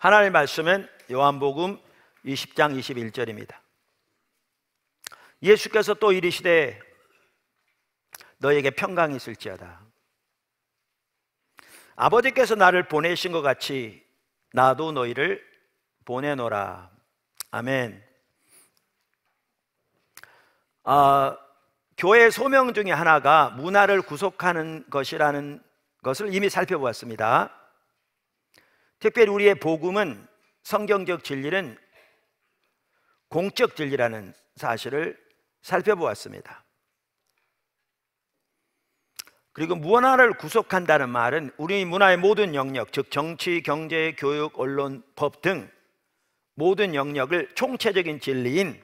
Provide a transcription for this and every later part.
하나님의 말씀은 요한복음 20장 21절입니다. 예수께서 또 이르시되 너에게 평강이 있을지어다. 아버지께서 나를 보내신 것 같이 나도 너희를 보내노라. 아멘. 아, 교회 소명 중의 하나가 문화를 구속하는 것이라는 것을 이미 살펴보았습니다. 특별히 우리의 복음은 성경적 진리는 공적 진리라는 사실을 살펴보았습니다. 그리고 문화를 구속한다는 말은 우리 문화의 모든 영역, 즉 정치, 경제, 교육, 언론, 법 등 모든 영역을 총체적인 진리인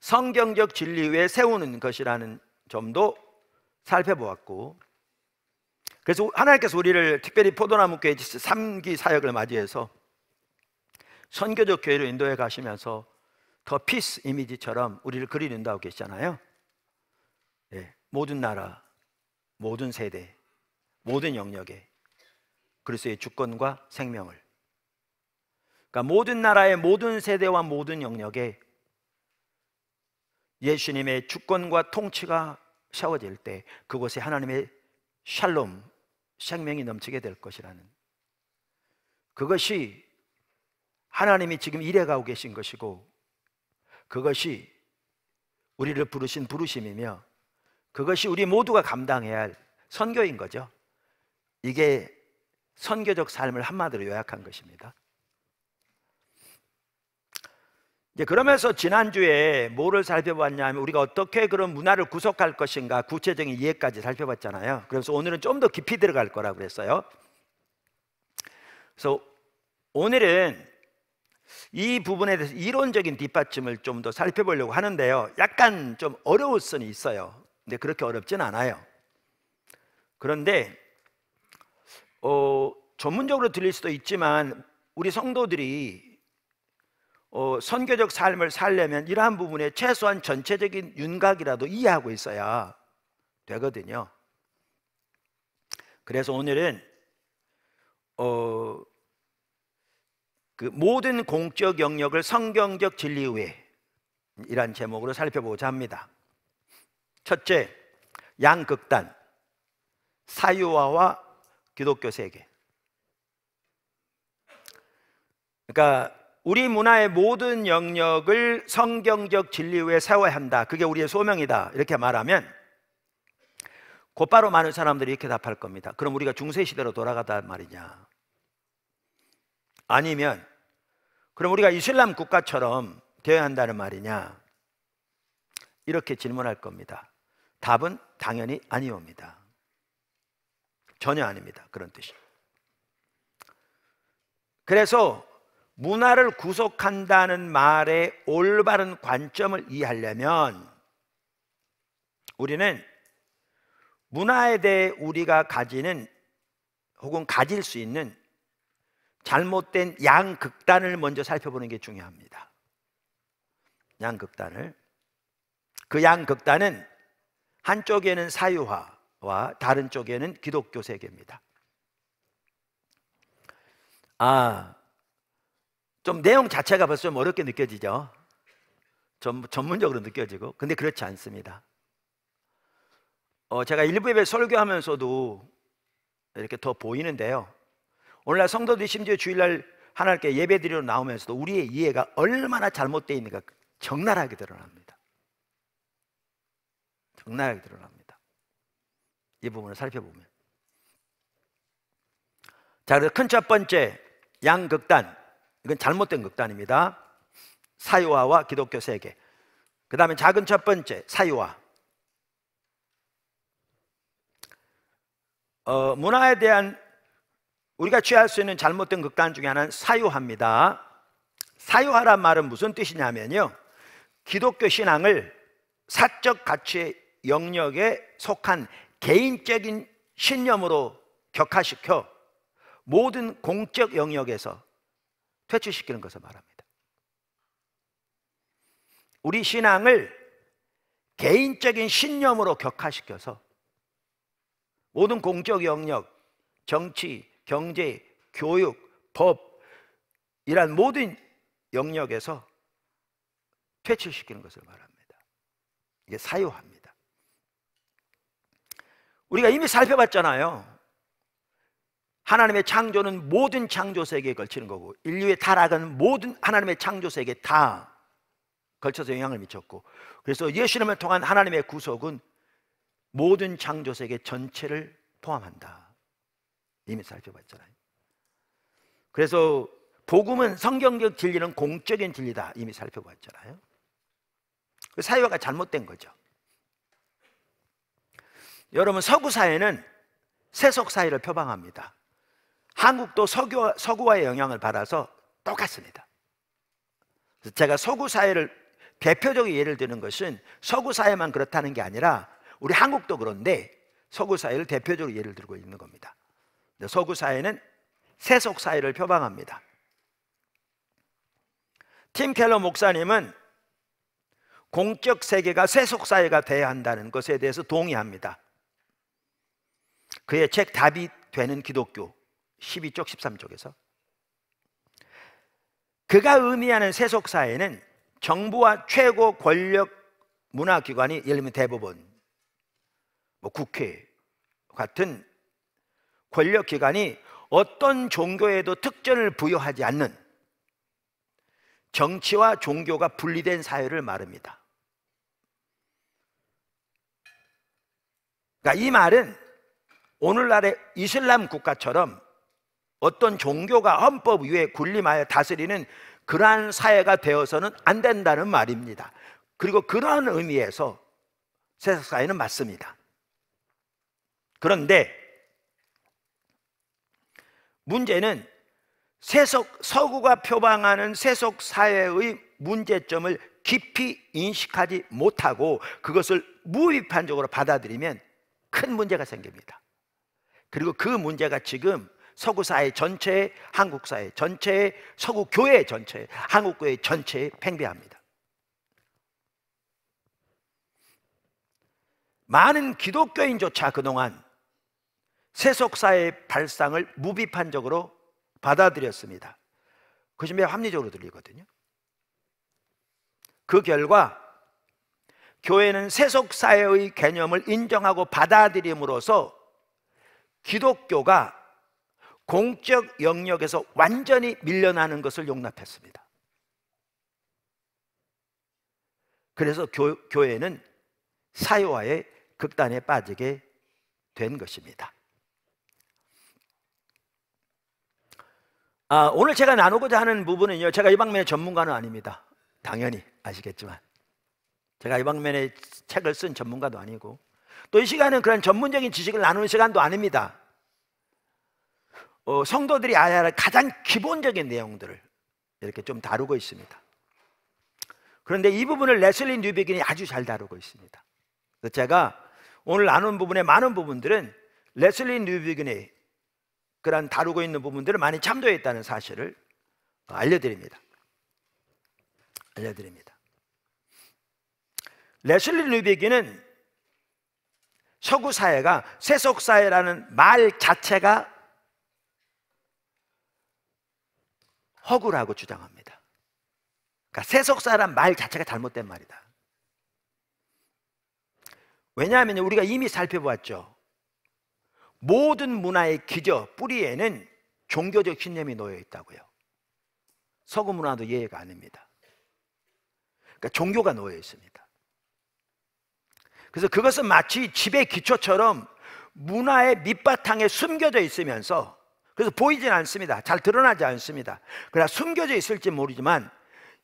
성경적 진리 위에 세우는 것이라는 점도 살펴보았고 그래서 하나님께서 우리를 특별히 포도나무 교회 3기 사역을 맞이해서 선교적 교회로 인도해 가시면서 더 피스 이미지처럼 우리를 그리는다고 계시잖아요. 예, 모든 나라, 모든 세대, 모든 영역에 그리스도의 주권과 생명을. 그러니까 모든 나라의 모든 세대와 모든 영역에 예수님의 주권과 통치가 세워질 때 그곳에 하나님의 샬롬 생명이 넘치게 될 것이라는 그것이 하나님이 지금 일해가고 계신 것이고 그것이 우리를 부르신 부르심이며 그것이 우리 모두가 감당해야 할 선교인 거죠. 이게 선교적 삶을 한마디로 요약한 것입니다. 이제 그러면서 지난주에 뭐를 살펴봤냐면 우리가 어떻게 그런 문화를 구속할 것인가 구체적인 이해까지 살펴봤잖아요. 그래서 오늘은 좀 더 깊이 들어갈 거라 그랬어요. 그래서 오늘은 이 부분에 대해서 이론적인 뒷받침을 좀 더 살펴보려고 하는데요. 약간 좀 어려울 수는 있어요. 근데 그렇게 어렵진 않아요. 그런데 어, 전문적으로 들릴 수도 있지만 우리 성도들이 어, 선교적 삶을 살려면 이러한 부분에 최소한 전체적인 윤곽이라도 이해하고 있어야 되거든요. 그래서 오늘은 어, 그 모든 공적 영역을 성경적 진리 외에 이란 제목으로 살펴보고자 합니다. 첫째, 양극단 사유화와 기독교 세계. 그러니까 우리 문화의 모든 영역을 성경적 진리 위에 세워야 한다. 그게 우리의 소명이다. 이렇게 말하면 곧바로 많은 사람들이 이렇게 답할 겁니다. 그럼 우리가 중세 시대로 돌아가다 말이냐? 아니면 그럼 우리가 이슬람 국가처럼 되어야 한다는 말이냐? 이렇게 질문할 겁니다. 답은 당연히 아니옵니다. 전혀 아닙니다. 그런 뜻이. 그래서 문화를 구속한다는 말의 올바른 관점을 이해하려면 우리는 문화에 대해 우리가 가지는 혹은 가질 수 있는 잘못된 양극단을 먼저 살펴보는 게 중요합니다. 양극단을. 그 양극단은 한쪽에는 사유화와 다른 쪽에는 기독교 세계입니다. 아, 좀 내용 자체가 벌써 좀 어렵게 느껴지죠. 좀 전문적으로 느껴지고. 근데 그렇지 않습니다. 어, 제가 일부 예 설교하면서도 이렇게 더 보이는데요. 오늘날 성도들이 심지어 주일날 하나님께 예배 드리러 나오면서도 우리의 이해가 얼마나 잘못되어 있는가 적나라하게 드러납니다. 적나라하게 드러납니다. 이 부분을 살펴보면. 자, 그래서 큰첫 번째, 양극단. 이건 잘못된 극단입니다. 사유화와 기독교 세계. 그 다음에 작은 첫 번째, 사유화. 어, 문화에 대한 우리가 취할 수 있는 잘못된 극단 중에 하나는 사유화입니다. 사유화란 말은 무슨 뜻이냐면요. 기독교 신앙을 사적 가치 영역에 속한 개인적인 신념으로 격화시켜 모든 공적 영역에서 퇴출시키는 것을 말합니다. 우리 신앙을 개인적인 신념으로 격화시켜서 모든 공적 영역, 정치, 경제, 교육, 법, 이란 모든 영역에서 퇴출시키는 것을 말합니다. 이게 사유화니다 우리가 이미 살펴봤잖아요. 하나님의 창조는 모든 창조 세계에 걸치는 거고 인류의 타락은 모든 하나님의 창조 세계에 다 걸쳐서 영향을 미쳤고 그래서 예수님을 통한 하나님의 구속은 모든 창조 세계 전체를 포함한다. 이미 살펴봤잖아요. 그래서 복음은 성경적 진리는 공적인 진리다. 이미 살펴봤잖아요. 그 사회화가 잘못된 거죠. 여러분 서구 사회는 세속 사회를 표방합니다. 한국도 서구, 서구화의 영향을 받아서 똑같습니다. 제가 서구 사회를 대표적인 예를 드는 것은 서구 사회만 그렇다는 게 아니라 우리 한국도 그런데 서구 사회를 대표적으로 예를 들고 있는 겁니다. 서구 사회는 세속 사회를 표방합니다. 팀 켈러 목사님은 공적 세계가 세속 사회가 돼야 한다는 것에 대해서 동의합니다. 그의 책 답이 되는 기독교 12쪽 13쪽에서 그가 의미하는 세속사회는 정부와 최고 권력 문화기관이 예를 들면 대법원, 뭐 국회 같은 권력기관이 어떤 종교에도 특전을 부여하지 않는 정치와 종교가 분리된 사회를 말합니다. 그러니까 이 말은 오늘날의 이슬람 국가처럼 어떤 종교가 헌법 위에 군림하여 다스리는 그러한 사회가 되어서는 안 된다는 말입니다. 그리고 그러한 의미에서 세상 사회는 맞습니다. 그런데 문제는 세속 서구가 표방하는 세속 사회의 문제점을 깊이 인식하지 못하고 그것을 무비판적으로 받아들이면 큰 문제가 생깁니다. 그리고 그 문제가 지금 서구 사회 전체에 한국 사회 전체에 서구 교회 전체에 한국 교회 전체에 팽배합니다. 많은 기독교인조차 그동안 세속사의 발상을 무비판적으로 받아들였습니다. 그것이 매우 합리적으로 들리거든요. 그 결과 교회는 세속사회의 개념을 인정하고 받아들임으로써 기독교가 공적 영역에서 완전히 밀려나는 것을 용납했습니다. 그래서 교, 회는 사유화의 극단에 빠지게 된 것입니다. 아, 오늘 제가 나누고자 하는 부분은요, 제가 이 방면의 전문가는 아닙니다. 당연히 아시겠지만. 제가 이 방면의 책을 쓴 전문가도 아니고, 또 이 시간은 그런 전문적인 지식을 나누는 시간도 아닙니다. 어, 성도들이 알아야 할 가장 기본적인 내용들을 이렇게 좀 다루고 있습니다. 그런데 이 부분을 레슬리 뉴비긴이 아주 잘 다루고 있습니다. 제가 오늘 나눈 부분의 많은 부분들은 레슬리 뉴비긴이 그런 다루고 있는 부분들을 많이 참조했다는 사실을 알려드립니다. 알려드립니다. 레슬리 뉴비긴은 서구 사회가 세속 사회라는 말 자체가 허구라고 주장합니다. 그러니까 세속사람 말 자체가 잘못된 말이다. 왜냐하면 우리가 이미 살펴보았죠. 모든 문화의 기저, 뿌리에는 종교적 신념이 놓여 있다고요. 서구 문화도 예외가 아닙니다. 그러니까 종교가 놓여 있습니다. 그래서 그것은 마치 집의 기초처럼 문화의 밑바탕에 숨겨져 있으면서 그래서 보이진 않습니다. 잘 드러나지 않습니다. 그러나 숨겨져 있을지 모르지만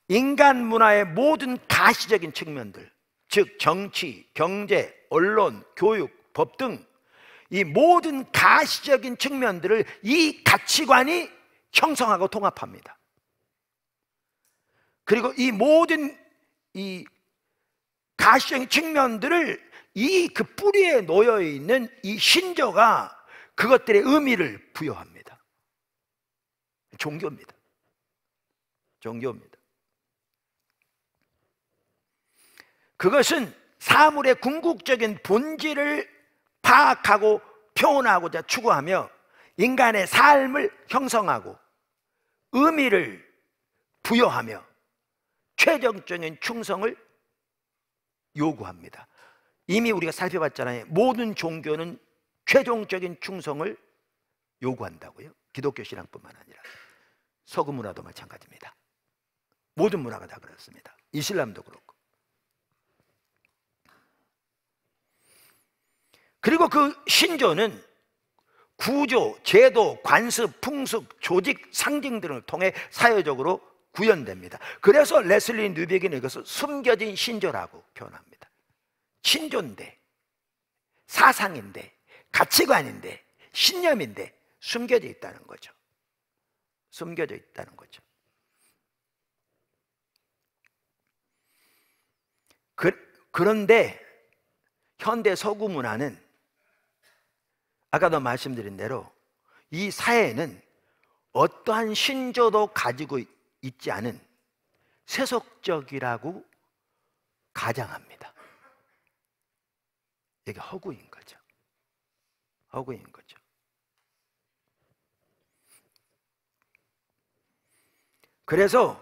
인간 문화의 모든 가시적인 측면들, 즉 정치, 경제, 언론, 교육, 법 등 이 모든 가시적인 측면들을 이 가치관이 형성하고 통합합니다. 그리고 이 모든 이 가시적인 측면들을 이 그 뿌리에 놓여 있는 이 신조가 그것들의 의미를 부여합니다. 종교입니다. 종교입니다. 그것은 사물의 궁극적인 본질을 파악하고 표현하고자 추구하며 인간의 삶을 형성하고 의미를 부여하며 최종적인 충성을 요구합니다. 이미 우리가 살펴봤잖아요. 모든 종교는 최종적인 충성을 요구한다고요. 기독교 신앙뿐만 아니라. 서구 문화도 마찬가지입니다. 모든 문화가 다 그렇습니다. 이슬람도 그렇고. 그리고 그 신조는 구조, 제도, 관습, 풍습, 조직, 상징 등을 통해 사회적으로 구현됩니다. 그래서 레슬리 뉴백기는 이것을 숨겨진 신조라고 표현합니다. 신조인데, 사상인데, 가치관인데, 신념인데 숨겨져 있다는 거죠. 숨겨져 있다는 거죠. 그, 그런데 현대 서구 문화는 아까도 말씀드린 대로 이 사회는 어떠한 신조도 가지고 있지 않은 세속적이라고 가장합니다. 이게 허구인 거죠. 허구인 거죠. 그래서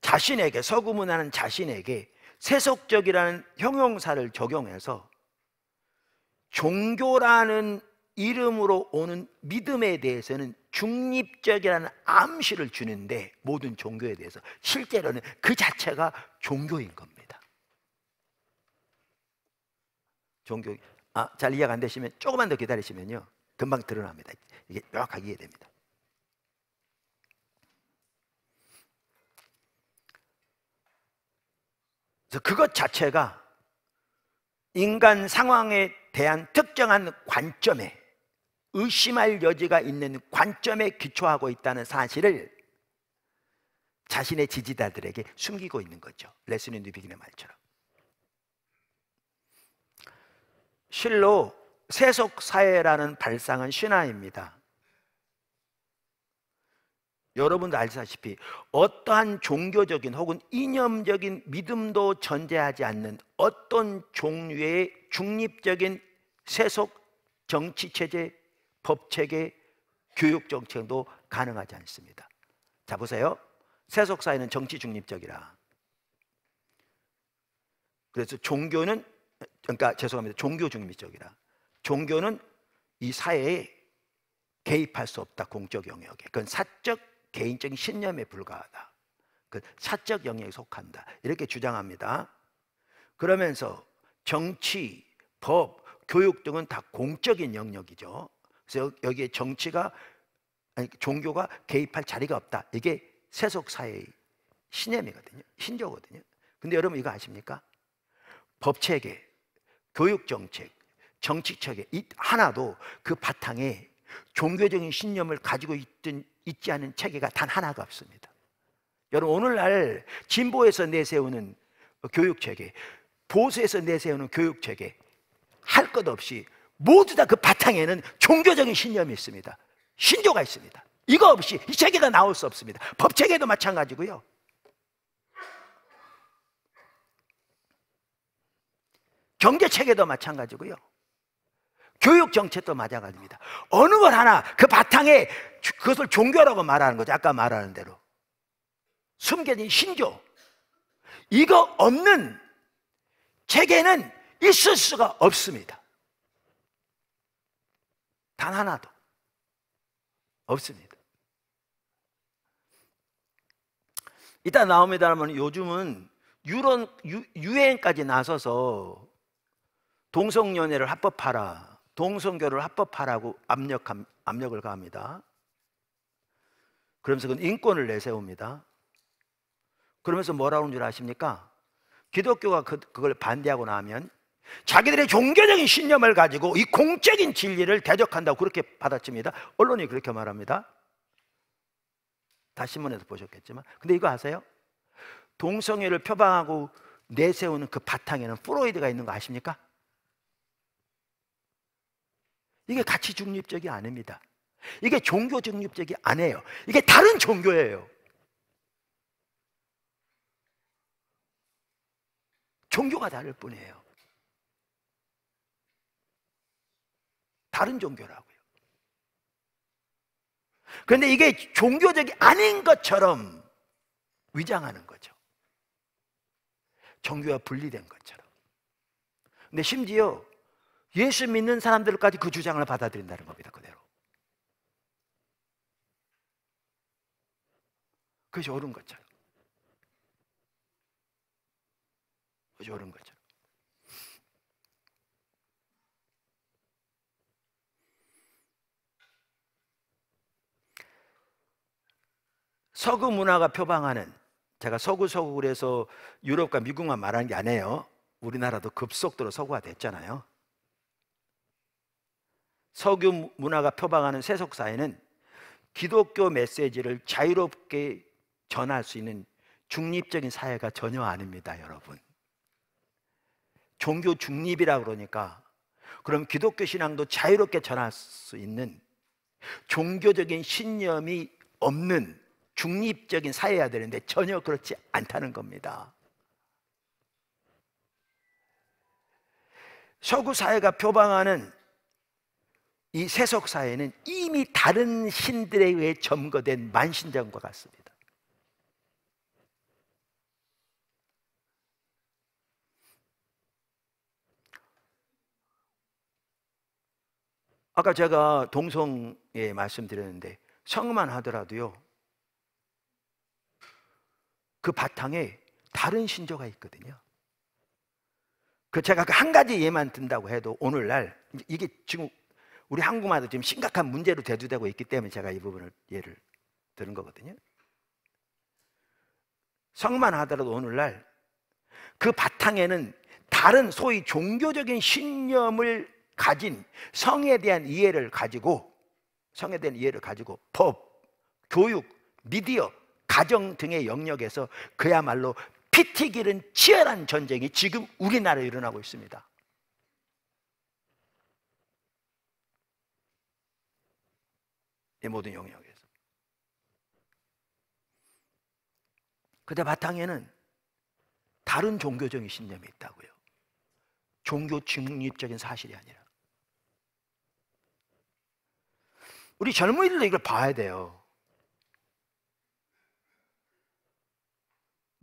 자신에게 서구문화는 자신에게 세속적이라는 형용사를 적용해서 종교라는 이름으로 오는 믿음에 대해서는 중립적이라는 암시를 주는데 모든 종교에 대해서 실제로는 그 자체가 종교인 겁니다. 종교 아, 잘 이해가 안 되시면 조금만 더 기다리시면요. 금방 드러납니다. 이게 명확하게 이해됩니다. 그래서 그것 자체가 인간 상황에 대한 특정한 관점에 의심할 여지가 있는 관점에 기초하고 있다는 사실을 자신의 지지자들에게 숨기고 있는 거죠. 레슨인 뉴비긴의 말처럼. 실로 세속사회라는 발상은 신화입니다. 여러분도 알다시피 어떠한 종교적인 혹은 이념적인 믿음도 전제하지 않는 어떤 종류의 중립적인 세속 정치 체제, 법 체계, 교육 정책도 가능하지 않습니다. 자 보세요. 세속 사회는 정치 중립적이라. 그래서 종교는 그러니까 죄송합니다. 종교 중립적이라. 종교는 이 사회에 개입할 수 없다 공적 영역에. 그건 사적 개인적인 신념에 불과하다. 그 사적 영역에 속한다. 이렇게 주장합니다. 그러면서 정치, 법, 교육 등은 다 공적인 영역이죠. 그래서 여기에 정치가 아니 종교가 개입할 자리가 없다. 이게 세속 사회의 신념이거든요. 신조거든요. 근데 여러분 이거 아십니까? 법 체계, 교육 정책, 정치 체계 이 하나도 그 바탕에 종교적인 신념을 가지고 있던 있지 않은 체계가 단 하나가 없습니다. 여러분, 오늘날 진보에서 내세우는 교육 체계, 보수에서 내세우는 교육 체계, 할 것 없이 모두 다 그 바탕에는 종교적인 신념이 있습니다. 신조가 있습니다. 이거 없이 이 체계가 나올 수 없습니다. 법 체계도 마찬가지고요. 경제 체계도 마찬가지고요. 교육 정책도 마찬가지입니다. 어느 것 하나 그 바탕에 그것을 종교라고 말하는 거죠. 아까 말하는 대로. 숨겨진 신조. 이거 없는 체계는 있을 수가 없습니다. 단 하나도 없습니다. 이따 나옵니다 그러면 요즘은 유론, 유, 유엔까지 나서서 동성연애를 합법화라. 동성교를 합법화라고 압력 압력을 가합니다. 그러면서 그 인권을 내세웁니다. 그러면서 뭐라고 하는 줄 아십니까? 기독교가 그, 그걸 반대하고 나면 자기들의 종교적인 신념을 가지고 이 공적인 진리를 대적한다고 그렇게 받아칩니다. 언론이 그렇게 말합니다. 다 신문에서 보셨겠지만. 근데 이거 아세요? 동성애를 표방하고 내세우는 그 바탕에는 프로이드가 있는 거 아십니까? 이게 가치 중립적이 아닙니다. 이게 종교 중립적이 아니에요. 이게 다른 종교예요. 종교가 다를 뿐이에요. 다른 종교라고요. 그런데 이게 종교적이 아닌 것처럼 위장하는 거죠. 종교와 분리된 것처럼. 근데 심지어 예수 믿는 사람들까지 그 주장을 받아들인다는 겁니다. 그대로. 그것이 옳은 것처럼. 그것이 옳은 것처럼. 서구 문화가 표방하는 제가 서구 서구 그래서 유럽과 미국만 말하는 게 아니에요. 우리나라도 급속도로 서구화 됐잖아요. 석유 문화가 표방하는 세속사회는 기독교 메시지를 자유롭게 전할 수 있는 중립적인 사회가 전혀 아닙니다, 여러분. 종교 중립이라 그러니까 그럼 기독교 신앙도 자유롭게 전할 수 있는 종교적인 신념이 없는 중립적인 사회야 되는데 전혀 그렇지 않다는 겁니다. 서구 사회가 표방하는 이 세속 사회는 이미 다른 신들에 의해 점거된 만신장과 같습니다. 아까 제가 동성에 말씀드렸는데 성만 하더라도요. 그 바탕에 다른 신조가 있거든요. 그 제가 그 한 가지 예만 든다고 해도 오늘날 이게 지금 우리 한국만도 지금 심각한 문제로 대두되고 있기 때문에 제가 이 부분을 예를 드는 거거든요. 성만 하더라도 오늘날 그 바탕에는 다른 소위 종교적인 신념을 가진 성에 대한 이해를 가지고 성에 대한 이해를 가지고 법, 교육, 미디어, 가정 등의 영역에서 그야말로 피튀기는 치열한 전쟁이 지금 우리나라에 일어나고 있습니다. 내 모든 영역에서. 그때 바탕에는 다른 종교적인 신념이 있다고요. 종교 중립적인 사실이 아니라. 우리 젊은이들도 이걸 봐야 돼요.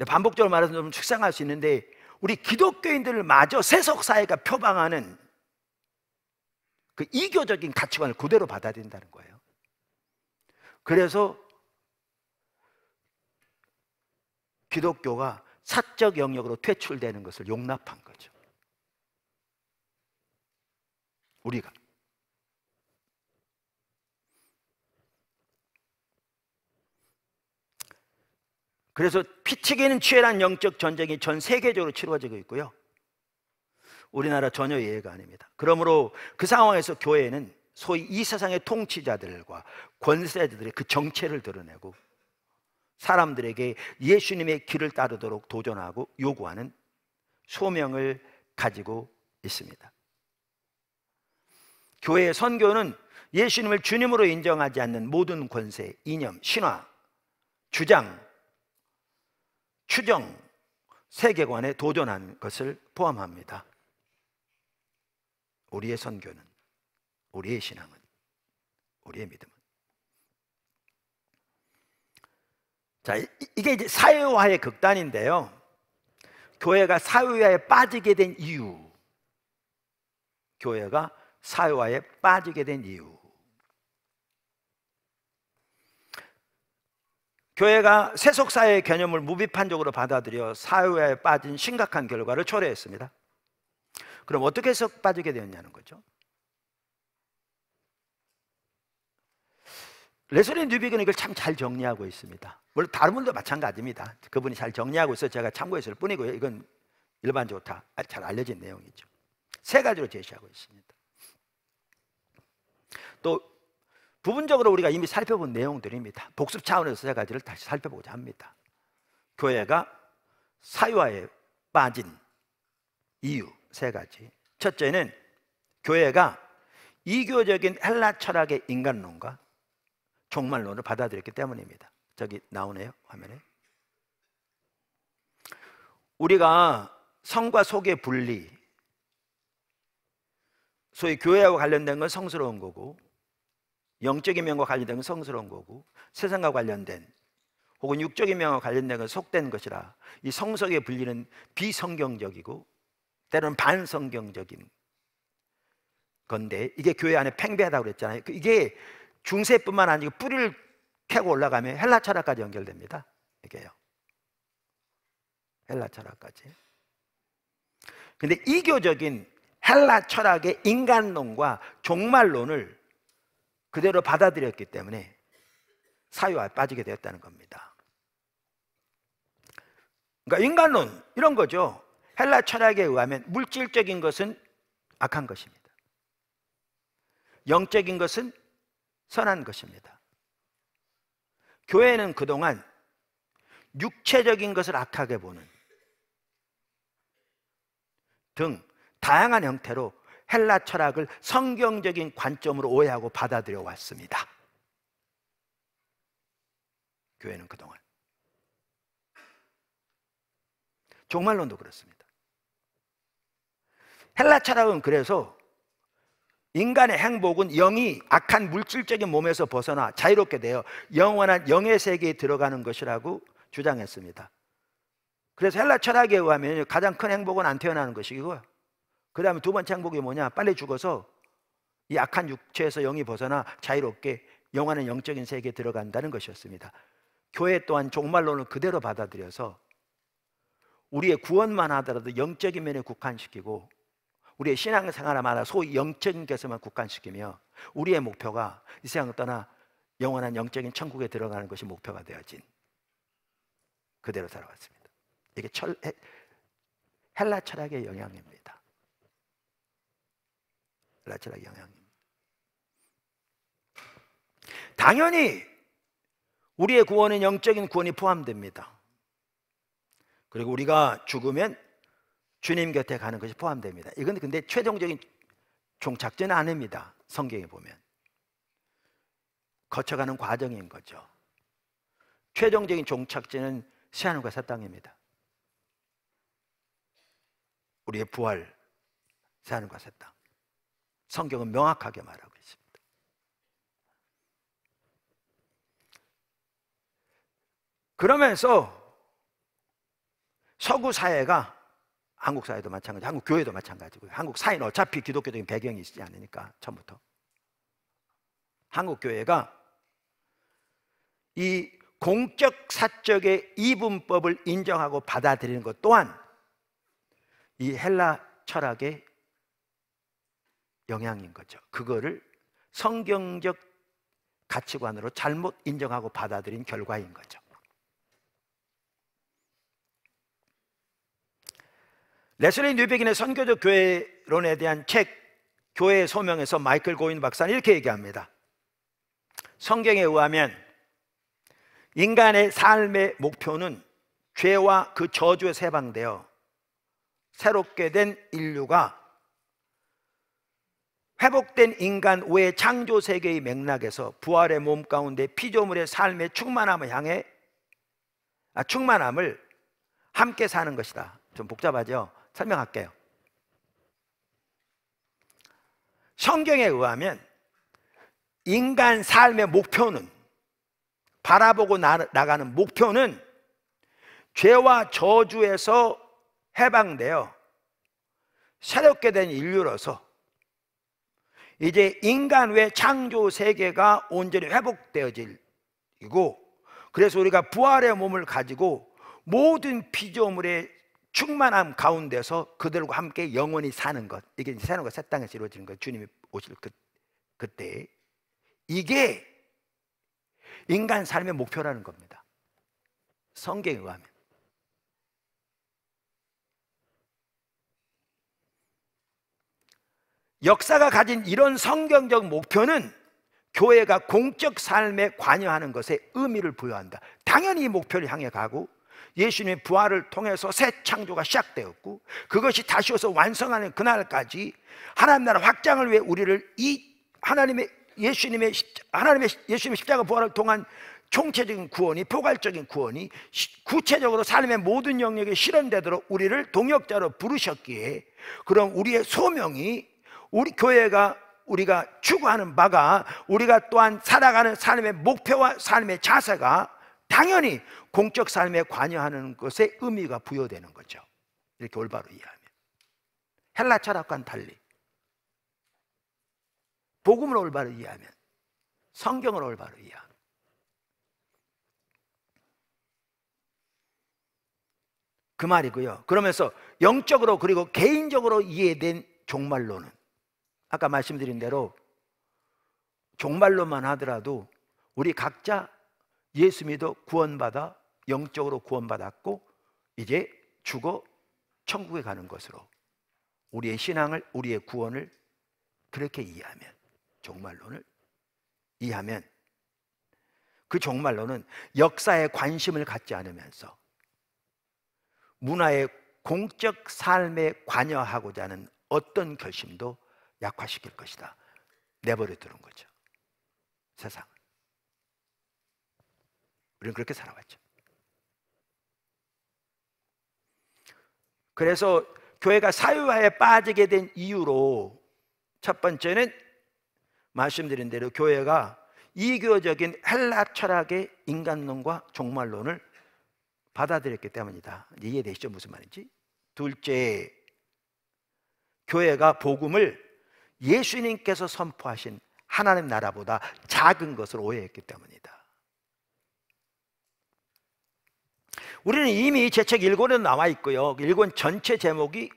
반복적으로 말해서 좀 축상할 수 있는데 우리 기독교인들을 마저 세속 사회가 표방하는 그 이교적인 가치관을 그대로 받아들인다는 거예요. 그래서 기독교가 사적 영역으로 퇴출되는 것을 용납한 거죠. 우리가. 그래서 피튀기는 치열한 영적 전쟁이 전 세계적으로 치루어지고 있고요. 우리나라 전혀 예외가 아닙니다. 그러므로 그 상황에서 교회는 소위 이 세상의 통치자들과 권세자들의 그 정체를 드러내고 사람들에게 예수님의 길을 따르도록 도전하고 요구하는 소명을 가지고 있습니다. 교회의 선교는 예수님을 주님으로 인정하지 않는 모든 권세, 이념, 신화, 주장, 추정, 세계관에 도전한 것을 포함합니다. 우리의 선교는. 우리의 신앙은 우리의 믿음은 자 이게 이제 사회화의 극단인데요. 교회가 사회화에 빠지게 된 이유, 교회가 사회화에 빠지게 된 이유. 교회가 세속사회의 개념을 무비판적으로 받아들여 사회화에 빠진 심각한 결과를 초래했습니다. 그럼 어떻게 해서 빠지게 되었냐는 거죠. 레슬리 뉴비그는 이걸 참 잘 정리하고 있습니다. 물론 다른 분도 마찬가지입니다. 그분이 잘 정리하고 있어 제가 참고했을 뿐이고요. 이건 일반적으로 다잘 아, 알려진 내용이죠. 세 가지로 제시하고 있습니다. 또 부분적으로 우리가 이미 살펴본 내용들입니다. 복습 차원에서 세 가지를 다시 살펴보고자 합니다. 교회가 사유화에 빠진 이유 세 가지. 첫째는 교회가 이교적인 헬라 철학의 인간론과 종말론을 받아들였기 때문입니다. 저기 나오네요, 화면에. 우리가 성과 속의 분리, 소위 교회하 관련된 건 성스러운 거고, 영적인 면과 관련된 건 성스러운 거고, 세상과 관련된 혹은 육적인 면과 관련된 건 속된 것이라 이 성석의 분리는 비성경적이고 때로는 반성경적인 건데 이게 교회 안에 팽배하다고 그랬잖아요. 그 이게 중세뿐만 아니고 뿌리를 캐고 올라가면 헬라 철학까지 연결됩니다. 이게요. 헬라 철학까지. 근데 이교적인 헬라 철학의 인간론과 종말론을 그대로 받아들였기 때문에 사유에 빠지게 되었다는 겁니다. 그러니까 인간론 이런 거죠. 헬라 철학에 의하면 물질적인 것은 악한 것입니다. 영적인 것은 선한 것입니다. 교회는 그동안 육체적인 것을 악하게 보는 등 다양한 형태로 헬라 철학을 성경적인 관점으로 오해하고 받아들여 왔습니다. 교회는 그동안. 종말론도 그렇습니다. 헬라 철학은 그래서 인간의 행복은 영이 악한 물질적인 몸에서 벗어나 자유롭게 되어 영원한 영의 세계에 들어가는 것이라고 주장했습니다. 그래서 헬라 철학에 의하면 가장 큰 행복은 안 태어나는 것이고, 그 다음에 두 번째 행복이 뭐냐? 빨리 죽어서 이 악한 육체에서 영이 벗어나 자유롭게 영원한 영적인 세계에 들어간다는 것이었습니다. 교회 또한 종말론을 그대로 받아들여서 우리의 구원만 하더라도 영적인 면에 국한시키고 우리의 신앙생활 하나 소위 영적인 것에만 국한시키며 우리의 목표가 이 세상을 떠나 영원한 영적인 천국에 들어가는 것이 목표가 되어진 그대로 살아왔습니다. 이게 철, 헬라 철학의 영향입니다. 헬라 철학의 영향입니다. 당연히 우리의 구원은 영적인 구원이 포함됩니다. 그리고 우리가 죽으면 주님 곁에 가는 것이 포함됩니다. 이건 근데 최종적인 종착제 아닙니다. 성경에 보면. 거쳐가는 과정인 거죠. 최종적인 종착제는 시하늘과 새 땅입니다. 우리의 부활, 새하늘과 새 땅. 성경은 명확하게 말하고 있습니다. 그러면서 서구 사회가 한국 사회도 마찬가지, 한국 교회도 마찬가지고 한국 사회는 어차피 기독교적인 배경이 있지 않으니까 처음부터 한국 교회가 이 공적 사적의 이분법을 인정하고 받아들이는 것 또한 이 헬라 철학의 영향인 거죠. 그거를 성경적 가치관으로 잘못 인정하고 받아들인 결과인 거죠. 레슬리 뉴베인의 선교적 교회론에 대한 책 교회의 소명에서 마이클 고인 박사는 이렇게 얘기합니다. 성경에 의하면 인간의 삶의 목표는 죄와 그 저주에서 방되어 새롭게 된 인류가 회복된 인간 외 창조 세계의 맥락에서 부활의 몸 가운데 피조물의 삶의 충만함을 향해 아, 충만함을 함께 사는 것이다. 좀 복잡하죠. 설명할게요. 성경에 의하면 인간 삶의 목표는 바라보고 나, 가는 목표는 죄와 저주에서 해방되어 새롭게 된 인류로서 이제 인간 외 창조 세계가 온전히 회복되어질고 그래서 우리가 부활의 몸을 가지고 모든 피조물의 충만함 가운데서 그들과 함께 영원히 사는 것 이게 이제 사는 것새 땅에서 이루어지는 것 주님이 오실 그, 그때 이게 인간 삶의 목표라는 겁니다 성경에 의하면 역사가 가진 이런 성경적 목표는 교회가 공적 삶에 관여하는 것에 의미를 부여한다 당연히 이 목표를 향해 가고 예수님의 부활을 통해서 새 창조가 시작되었고 그것이 다시 와서 완성하는 그날까지 하나님 나라 확장을 위해 우리를 이 하나님의 예수님의 하나님의 예수님의 십자가 부활을 통한 총체적인 구원이 포괄적인 구원이 구체적으로 삶의 모든 영역에 실현되도록 우리를 동역자로 부르셨기에 그럼 우리의 소명이 우리 교회가 우리가 추구하는 바가 우리가 또한 살아가는 삶의 목표와 삶의 자세가 당연히 공적 삶에 관여하는 것에 의미가 부여되는 거죠. 이렇게 올바로 이해하면. 헬라 철학과는 달리. 복음을 올바로 이해하면. 성경을 올바로 이해하면. 그 말이고요. 그러면서 영적으로 그리고 개인적으로 이해된 종말론은 아까 말씀드린 대로 종말론만 하더라도 우리 각자 예수 믿어 구원받아 영적으로 구원받았고 이제 죽어 천국에 가는 것으로 우리의 신앙을 우리의 구원을 그렇게 이해하면 종말론을 이해하면 그 종말론은 역사에 관심을 갖지 않으면서 문화의 공적 삶에 관여하고자 하는 어떤 결심도 약화시킬 것이다. 내버려 두는 거죠. 세상. 우리는 그렇게 살아왔죠. 그래서 교회가 사유화에 빠지게 된 이유로 첫 번째는 말씀드린 대로 교회가 이교적인 헬라 철학의 인간론과 종말론을 받아들였기 때문이다. 이해되시죠? 무슨 말인지? 둘째, 교회가 복음을 예수님께서 선포하신 하나님 나라보다 작은 것을 오해했기 때문이다. 우리는 이미 제 책1권에 나와 있고요. 1권 전체 제목이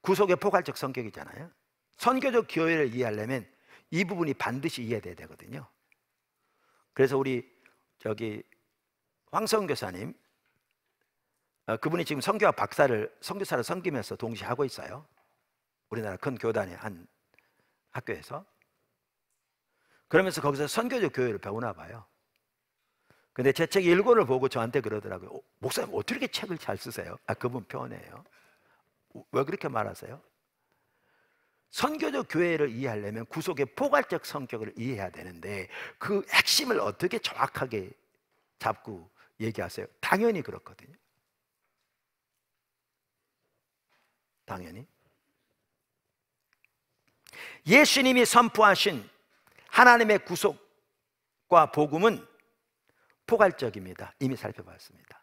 구속의 포괄적 성격이잖아요. 선교적 교회를 이해하려면 이 부분이 반드시 이해돼야 되거든요. 그래서 우리 저기 황성 교사님 어, 그분이 지금 선교학 박사를 선교사를 섬기면서 동시에 하고 있어요. 우리나라 큰 교단의 한 학교에서 그러면서 거기서 선교적 교회를 배우나 봐요. 근데 제책 일권을 보고 저한테 그러더라고요. 어, 목사님 어떻게 책을 잘 쓰세요? 아 그분 표해요왜 그렇게 말하세요? 선교적 교회를 이해하려면 구속의 포괄적 성격을 이해해야 되는데 그 핵심을 어떻게 정확하게 잡고 얘기하세요? 당연히 그렇거든요. 당연히. 예수님이 선포하신 하나님의 구속과 복음은 포괄적입니다. 이미 살펴봤습니다.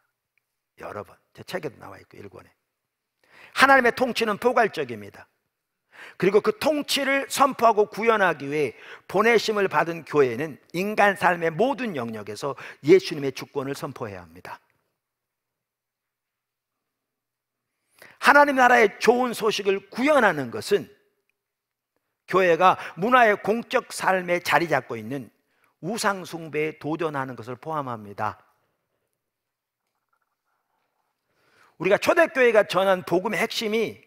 여러 번. 제 책에도 나와 있고, 일권에. 하나님의 통치는 포괄적입니다. 그리고 그 통치를 선포하고 구현하기 위해 보내심을 받은 교회는 인간 삶의 모든 영역에서 예수님의 주권을 선포해야 합니다. 하나님 나라의 좋은 소식을 구현하는 것은 교회가 문화의 공적 삶에 자리 잡고 있는 우상숭배에 도전하는 것을 포함합니다. 우리가 초대교회가 전한 복음의 핵심이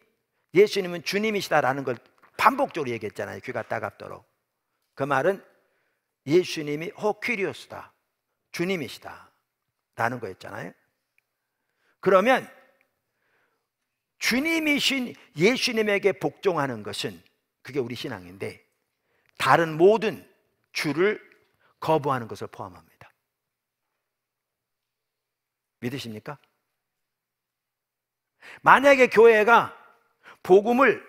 예수님은 주님이시다라는 걸 반복적으로 얘기했잖아요. 귀가 따갑도록. 그 말은 예수님이 호퀴리오스다. 주님이시다. 라는 거였잖아요. 그러면 주님이신 예수님에게 복종하는 것은 그게 우리 신앙인데 다른 모든 주를 거부하는 것을 포함합니다. 믿으십니까? 만약에 교회가 복음을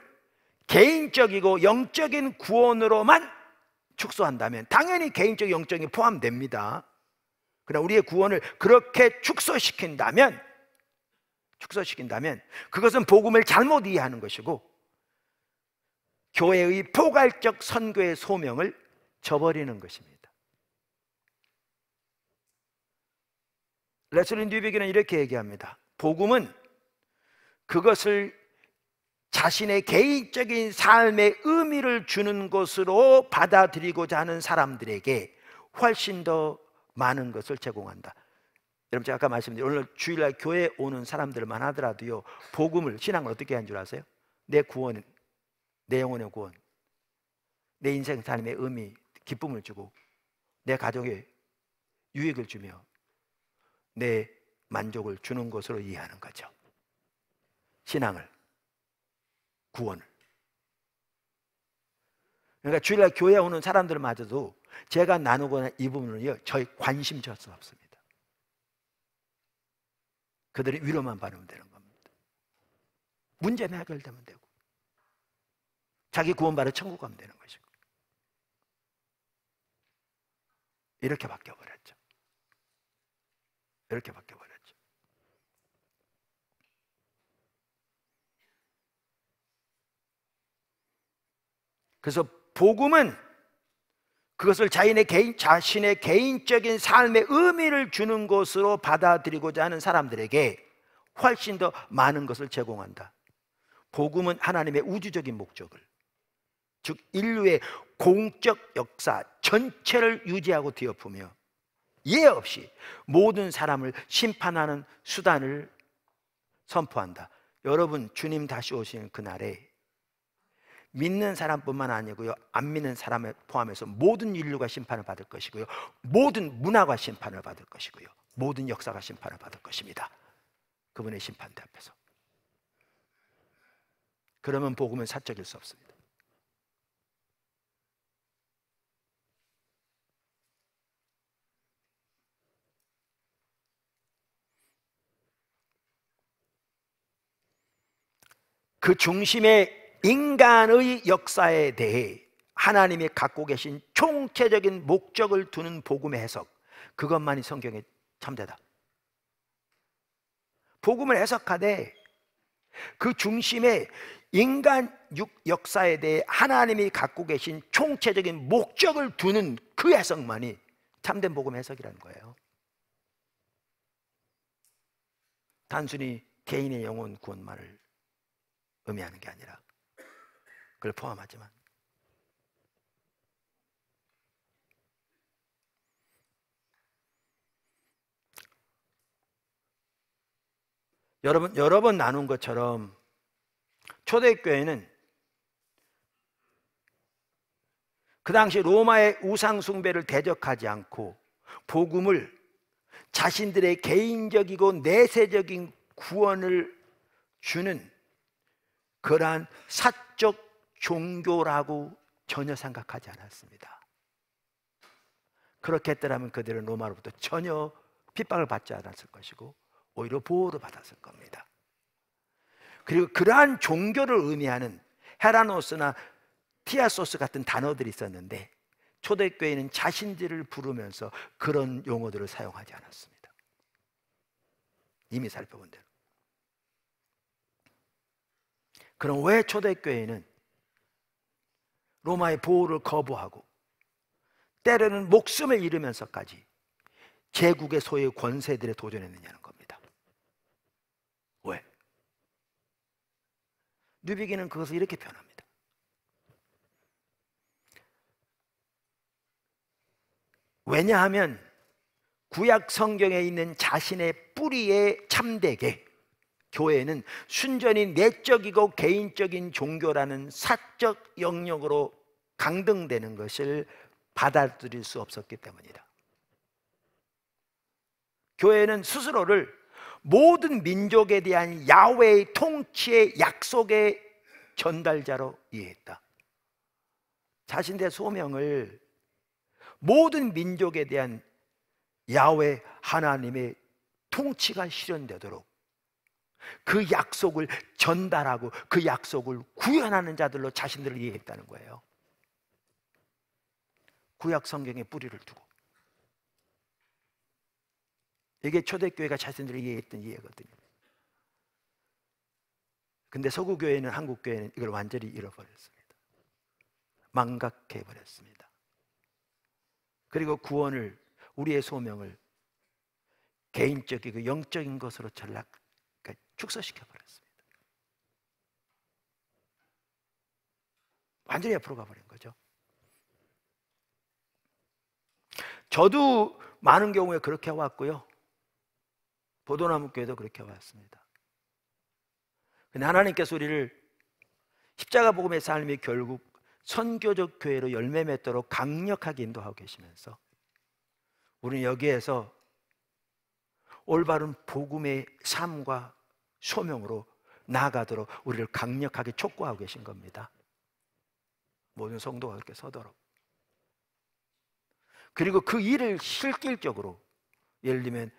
개인적이고 영적인 구원으로만 축소한다면 당연히 개인적 영적인 포함됩니다. 그러나 우리의 구원을 그렇게 축소시킨다면 축소시킨다면 그것은 복음을 잘못 이해하는 것이고 교회의 포괄적 선교의 소명을 저버리는 것입니다. 레슬린 뉴비기는 이렇게 얘기합니다. 복음은 그것을 자신의 개인적인 삶의 의미를 주는 것으로 받아들이고자 하는 사람들에게 훨씬 더 많은 것을 제공한다. 여러분 제가 아까 말씀드린 오늘 주일날 교회 오는 사람들만 하더라도요 복음을 신앙을 어떻게 하는 줄 아세요? 내 구원, 내 영혼의 구원, 내 인생 삶의 의미, 기쁨을 주고 내 가정에 유익을 주며 내 만족을 주는 것으로 이해하는 거죠. 신앙을, 구원을. 그러니까 주일날 교회 오는 사람들마저도 제가 나누거나 입으면요, 저희 관심조수 없습니다. 그들이 위로만 받으면 되는 겁니다. 문제는 해결되면 되고, 자기 구원받아 천국 가면 되는 것이고. 이렇게 바뀌어버렸죠. 이렇게 바뀌어버렸죠. 그래서 복음은 그것을 자신의 개인 자신의 개인적인 삶의 의미를 주는 것으로 받아들이고자 하는 사람들에게 훨씬 더 많은 것을 제공한다. 복음은 하나님의 우주적인 목적을 즉 인류의 공적 역사 전체를 유지하고 뒤엎으며 이해 예 없이 모든 사람을 심판하는 수단을 선포한다. 여러분, 주님 다시 오시는 그날에 믿는 사람뿐만 아니고요. 안 믿는 사람을 포함해서 모든 인류가 심판을 받을 것이고요. 모든 문화가 심판을 받을 것이고요. 모든 역사가 심판을 받을 것입니다. 그분의 심판대 앞에서. 그러면 복음은 사적일 수 없습니다. 그중심의 인간의 역사에 대해 하나님이 갖고 계신 총체적인 목적을 두는 복음의 해석 그것만이 성경의 참되다 복음을 해석하되 그 중심에 인간 역사에 대해 하나님이 갖고 계신 총체적인 목적을 두는 그 해석만이 참된 복음 의 해석이라는 거예요 단순히 개인의 영혼 구원만을 의미하는 게 아니라 그걸 포함하지만 여러분 여러 번 나눈 것처럼 초대교회는 그 당시 로마의 우상 숭배를 대적하지 않고 복음을 자신들의 개인적이고 내세적인 구원을 주는 그러한 사적 종교라고 전혀 생각하지 않았습니다. 그렇게 했더라면 그들은 로마로부터 전혀 핍박을 받지 않았을 것이고 오히려 보호를 받았을 겁니다. 그리고 그러한 종교를 의미하는 헤라노스나 티아소스 같은 단어들이 있었는데 초대교회는 자신들을 부르면서 그런 용어들을 사용하지 않았습니다. 이미 살펴본 대로. 그럼 왜 초대교회는 로마의 보호를 거부하고 때로는 목숨을 잃으면서까지 제국의 소유 권세들에 도전했느냐는 겁니다. 왜? 뉴비기는 그것을 이렇게 표현합니다. 왜냐하면 구약 성경에 있는 자신의 뿌리에 참되게 교회는 순전히 내적이고 개인적인 종교라는 사적 영역으로 강등되는 것을 받아들일 수 없었기 때문이다. 교회는 스스로를 모든 민족에 대한 야외의 통치의 약속의 전달자로 이해했다. 자신의 소명을 모든 민족에 대한 야외 하나님의 통치가 실현되도록 그 약속을 전달하고 그 약속을 구현하는 자들로 자신들을 이해했다는 거예요. 구약 성경에 뿌리를 두고. 이게 초대교회가 자신들을 이해했던 이해거든요. 근데 서구교회는 한국교회는 이걸 완전히 잃어버렸습니다. 망각해버렸습니다. 그리고 구원을, 우리의 소명을 개인적이고 영적인 것으로 전락, 축소시켜 버렸습니다. 완전히 앞으로 가버린 거죠. 저도 많은 경우에 그렇게 왔고요. 보도나무 교회도 그렇게 왔습니다. 근데 하나님께서 우리를 십자가 복음의 삶이 결국 선교적 교회로 열매 맺도록 강력하게 인도하고 계시면서 우리는 여기에서 올바른 복음의 삶과 소명으로 나아가도록 우리를 강력하게 촉구하고 계신 겁니다. 모든 성도가 그렇게 서도록. 그리고 그 일을 실질적으로 예를 들면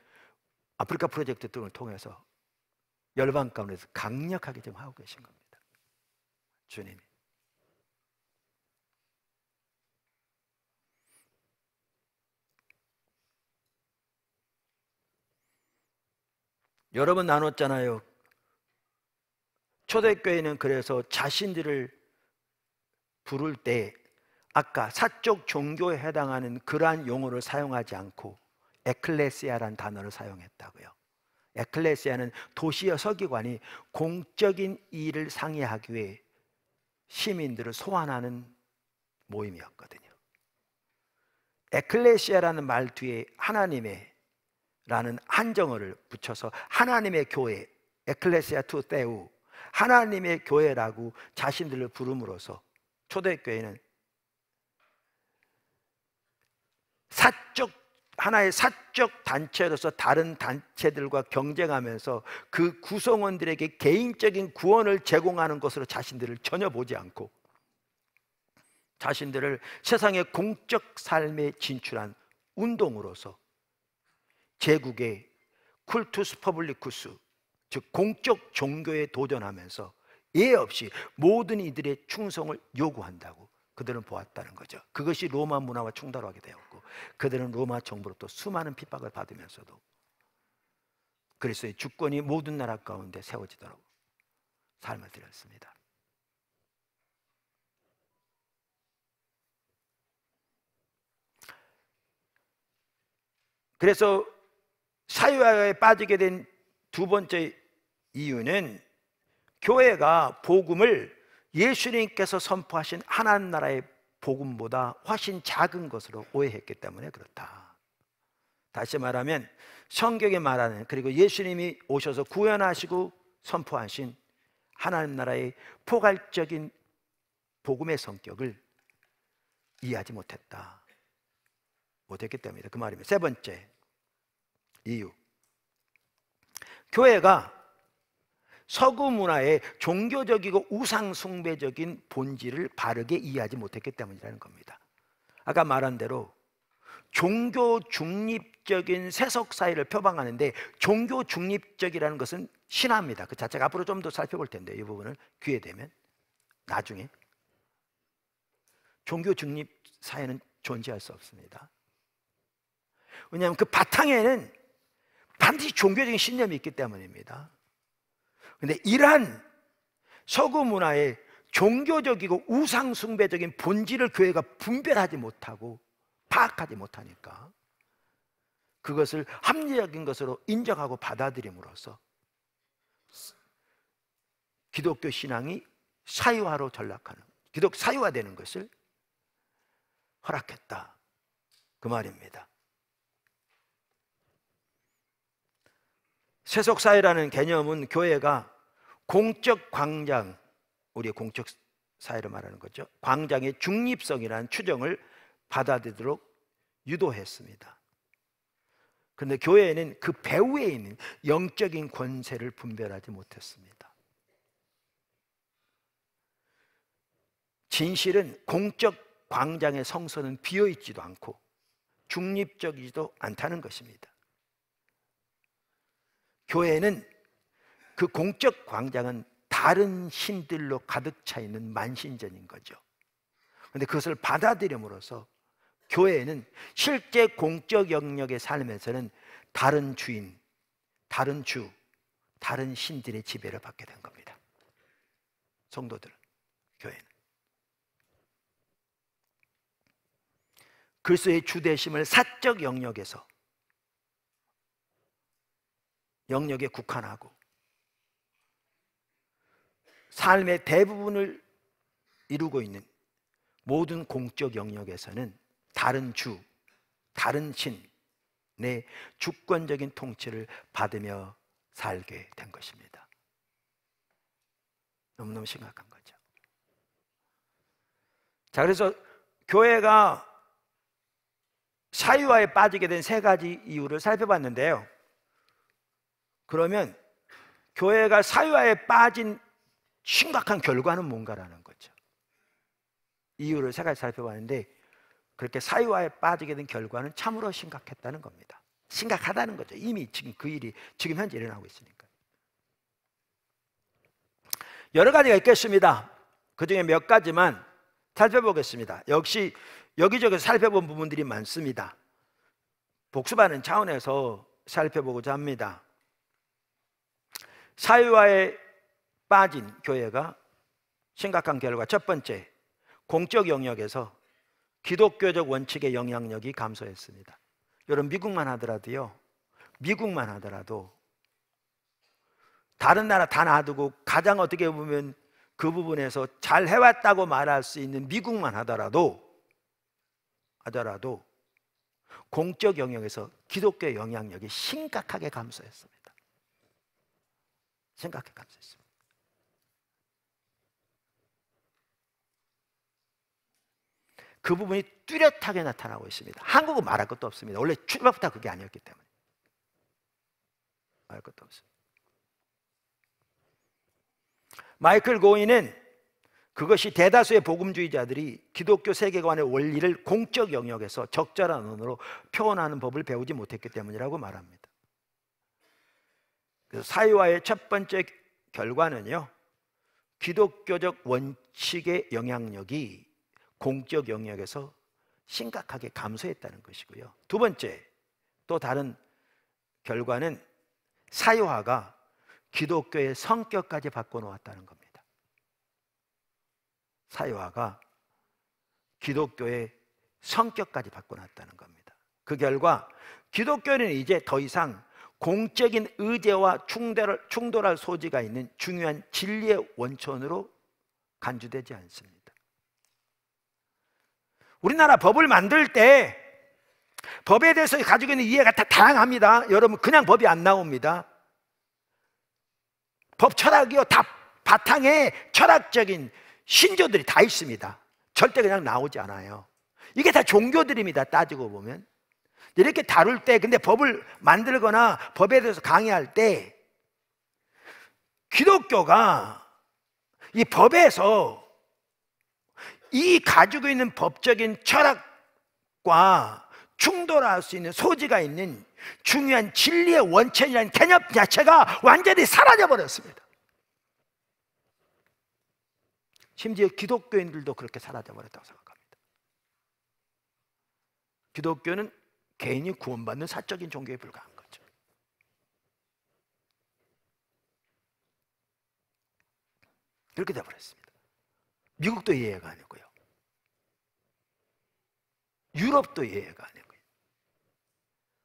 아프리카 프로젝트 등을 통해서 열방 가운데서 강력하게 좀 하고 계신 겁니다. 주님이. 여러 번 나눴잖아요. 초대교회는 그래서 자신들을 부를 때 아까 사적 종교에 해당하는 그러한 용어를 사용하지 않고 에클레시아란 단어를 사용했다고요. 에클레시아는 도시의 서기관이 공적인 일을 상의하기 위해 시민들을 소환하는 모임이었거든요. 에클레시아라는 말 뒤에 하나님의 라는 한정어를 붙여서 하나님의 교회 에클레시아 투 때우 하나님의 교회라고 자신들을 부름으로써 초대교회는 사적 하나의 사적 단체로서 다른 단체들과 경쟁하면서 그 구성원들에게 개인적인 구원을 제공하는 것으로 자신들을 전혀 보지 않고 자신들을 세상의 공적 삶에 진출한 운동으로서 제국의 쿨투스 퍼블리쿠스 즉 공적 종교에 도전하면서 예 없이 모든 이들의 충성을 요구한다고 그들은 보았다는 거죠. 그것이 로마 문화와 충돌하게 되었고 그들은 로마 정부로부터 수많은 핍박을 받으면서도 그리스도의 주권이 모든 나라 가운데 세워지도록 삶을 드렸습니다. 그래서 사유화에 빠지게 된 두 번째 이유는 교회가 복음을 예수님께서 선포하신 하나님 나라의 복음보다 훨씬 작은 것으로 오해했기 때문에 그렇다. 다시 말하면 성경에 말하는 그리고 예수님이 오셔서 구현하시고 선포하신 하나님 나라의 포괄적인 복음의 성격을 이해하지 못했다. 못했기 때문이다. 그 말입니다. 세 번째 이유. 교회가 서구 문화의 종교적이고 우상숭배적인 본질을 바르게 이해하지 못했기 때문이라는 겁니다. 아까 말한 대로 종교 중립적인 세속 사회를 표방하는데 종교 중립적이라는 것은 신화입니다. 그 자체가 앞으로 좀 더 살펴볼 텐데 이 부분을 귀에 되면 나중에 종교 중립 사회는 존재할 수 없습니다. 왜냐하면 그 바탕에는 반드시 종교적인 신념이 있기 때문입니다. 근데 이러한 서구 문화의 종교적이고 우상숭배적인 본질을 교회가 분별하지 못하고 파악하지 못하니까 그것을 합리적인 것으로 인정하고 받아들임으로써 기독교 신앙이 사유화로 전락하는 기독 사유화되는 것을 허락했다 그 말입니다. 세속사회라는 개념은 교회가 공적 광장, 우리 공적 사회를 말하는 거죠. 광장의 중립성이라는 추정을 받아들이도록 유도했습니다. 그런데 교회는 그 배후에 있는 영적인 권세를 분별하지 못했습니다. 진실은 공적 광장의 성서는 비어 있지도 않고 중립적이지도 않다는 것입니다. 교회는 그 공적 광장은 다른 신들로 가득 차 있는 만신전인 거죠. 그런데 그것을 받아들임으로써 교회는 실제 공적 영역의 삶에서는 다른 주인, 다른 주, 다른 신들의 지배를 받게 된 겁니다. 성도들, 교회는. 글쎄의 주대심을 사적 영역에서 영역에 국한하고 삶의 대부분을 이루고 있는 모든 공적 영역에서는 다른 주, 다른 신의 주권적인 통치를 받으며 살게 된 것입니다. 너무너무 심각한 거죠. 자, 그래서 교회가 사유화에 빠지게 된 세 가지 이유를 살펴봤는데요. 그러면 교회가 사유화에 빠진 심각한 결과는 뭔가라는 거죠. 이유를 세 가지 살펴봤는데 그렇게 사유화에 빠지게 된 결과는 참으로 심각했다는 겁니다. 심각하다는 거죠. 이미 지금 그 일이 지금 현재 일어나고 있으니까. 여러 가지가 있겠습니다. 그 중에 몇 가지만 살펴보겠습니다. 역시 여기저기 살펴본 부분들이 많습니다. 복수하는 차원에서 살펴보고자 합니다. 사유화의 빠진 교회가 심각한 결과 첫 번째 공적 영역에서 기독교적 원칙의 영향력이 감소했습니다. 여러분 미국만 하더라도요. 미국만 하더라도 다른 나라 다 놔두고 가장 어떻게 보면 그 부분에서 잘 해왔다고 말할 수 있는 미국만 하더라도 하더라도 공적 영역에서 기독교의 영향력이 심각하게 감소했습니다. 심각하게 감소했습니다. 그 부분이 뚜렷하게 나타나고 있습니다. 한국은 말할 것도 없습니다. 원래 출발부터 그게 아니었기 때문에 말할 것도 없습니다. 마이클 고인은 그것이 대다수의 복음주의자들이 기독교 세계관의 원리를 공적 영역에서 적절한 언어로 표현하는 법을 배우지 못했기 때문이라고 말합니다. 그래서 사유화의 첫 번째 결과는요, 기독교적 원칙의 영향력이 공적 영역에서 심각하게 감소했다는 것이고요. 두 번째, 또 다른 결과는 사유화가 기독교의 성격까지 바꿔놓았다는 겁니다. 사유화가 기독교의 성격까지 바꿔놨다는 겁니다. 그 결과 기독교는 이제 더 이상 공적인 의제와 충돌할, 충돌할 소지가 있는 중요한 진리의 원천으로 간주되지 않습니다. 우리나라 법을 만들 때 법에 대해서 가지고 있는 이해가 다 다양합니다. 여러분 그냥 법이 안 나옵니다. 법 철학이요 다 바탕에 철학적인 신조들이 다 있습니다. 절대 그냥 나오지 않아요. 이게 다 종교들입니다. 따지고 보면 이렇게 다룰 때 근데 법을 만들거나 법에 대해서 강의할 때 기독교가 이 법에서 이 가지고 있는 법적인 철학과 충돌할 수 있는 소지가 있는 중요한 진리의 원천이라는 개념 자체가 완전히 사라져 버렸습니다. 심지어 기독교인들도 그렇게 사라져 버렸다고 생각합니다. 기독교는 개인이 구원받는 사적인 종교에 불과한 거죠. 그렇게 돼 버렸습니다. 미국도 예외가아니고요 유럽도 이해가 안 했고요.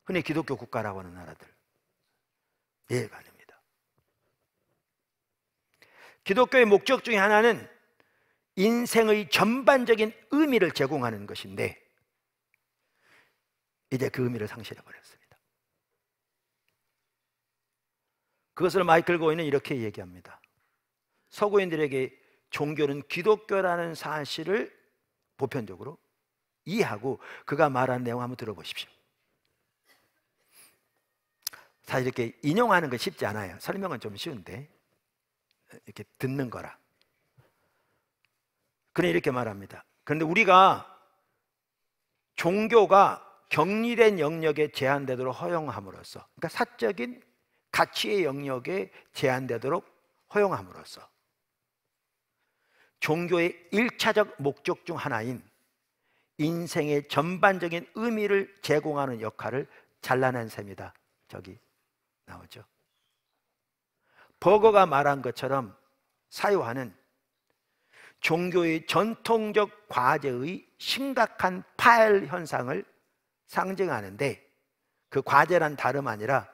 흔히 기독교 국가라고 하는 나라들 이해가 안 됩니다. 기독교의 목적 중에 하나는 인생의 전반적인 의미를 제공하는 것인데 이제 그 의미를 상실해 버렸습니다. 그것을 마이클 고인은 이렇게 얘기합니다. 서구인들에게 종교는 기독교라는 사실을 보편적으로 이해하고 그가 말한 내용 한번 들어보십시오. 사실 이렇게 인용하는 건 쉽지 않아요. 설명은 좀 쉬운데 이렇게 듣는 거라. 그는 이렇게 말합니다. 그런데 우리가 종교가 격리된 영역에 제한되도록 허용함으로써, 그러니까 사적인 가치의 영역에 제한되도록 허용함으로써 종교의 일차적 목적 중 하나인 인생의 전반적인 의미를 제공하는 역할을 잘라낸 셈이다. 저기 나오죠. 버거가 말한 것처럼 사유화는 종교의 전통적 과제의 심각한 파열 현상을 상징하는데 그 과제란 다름 아니라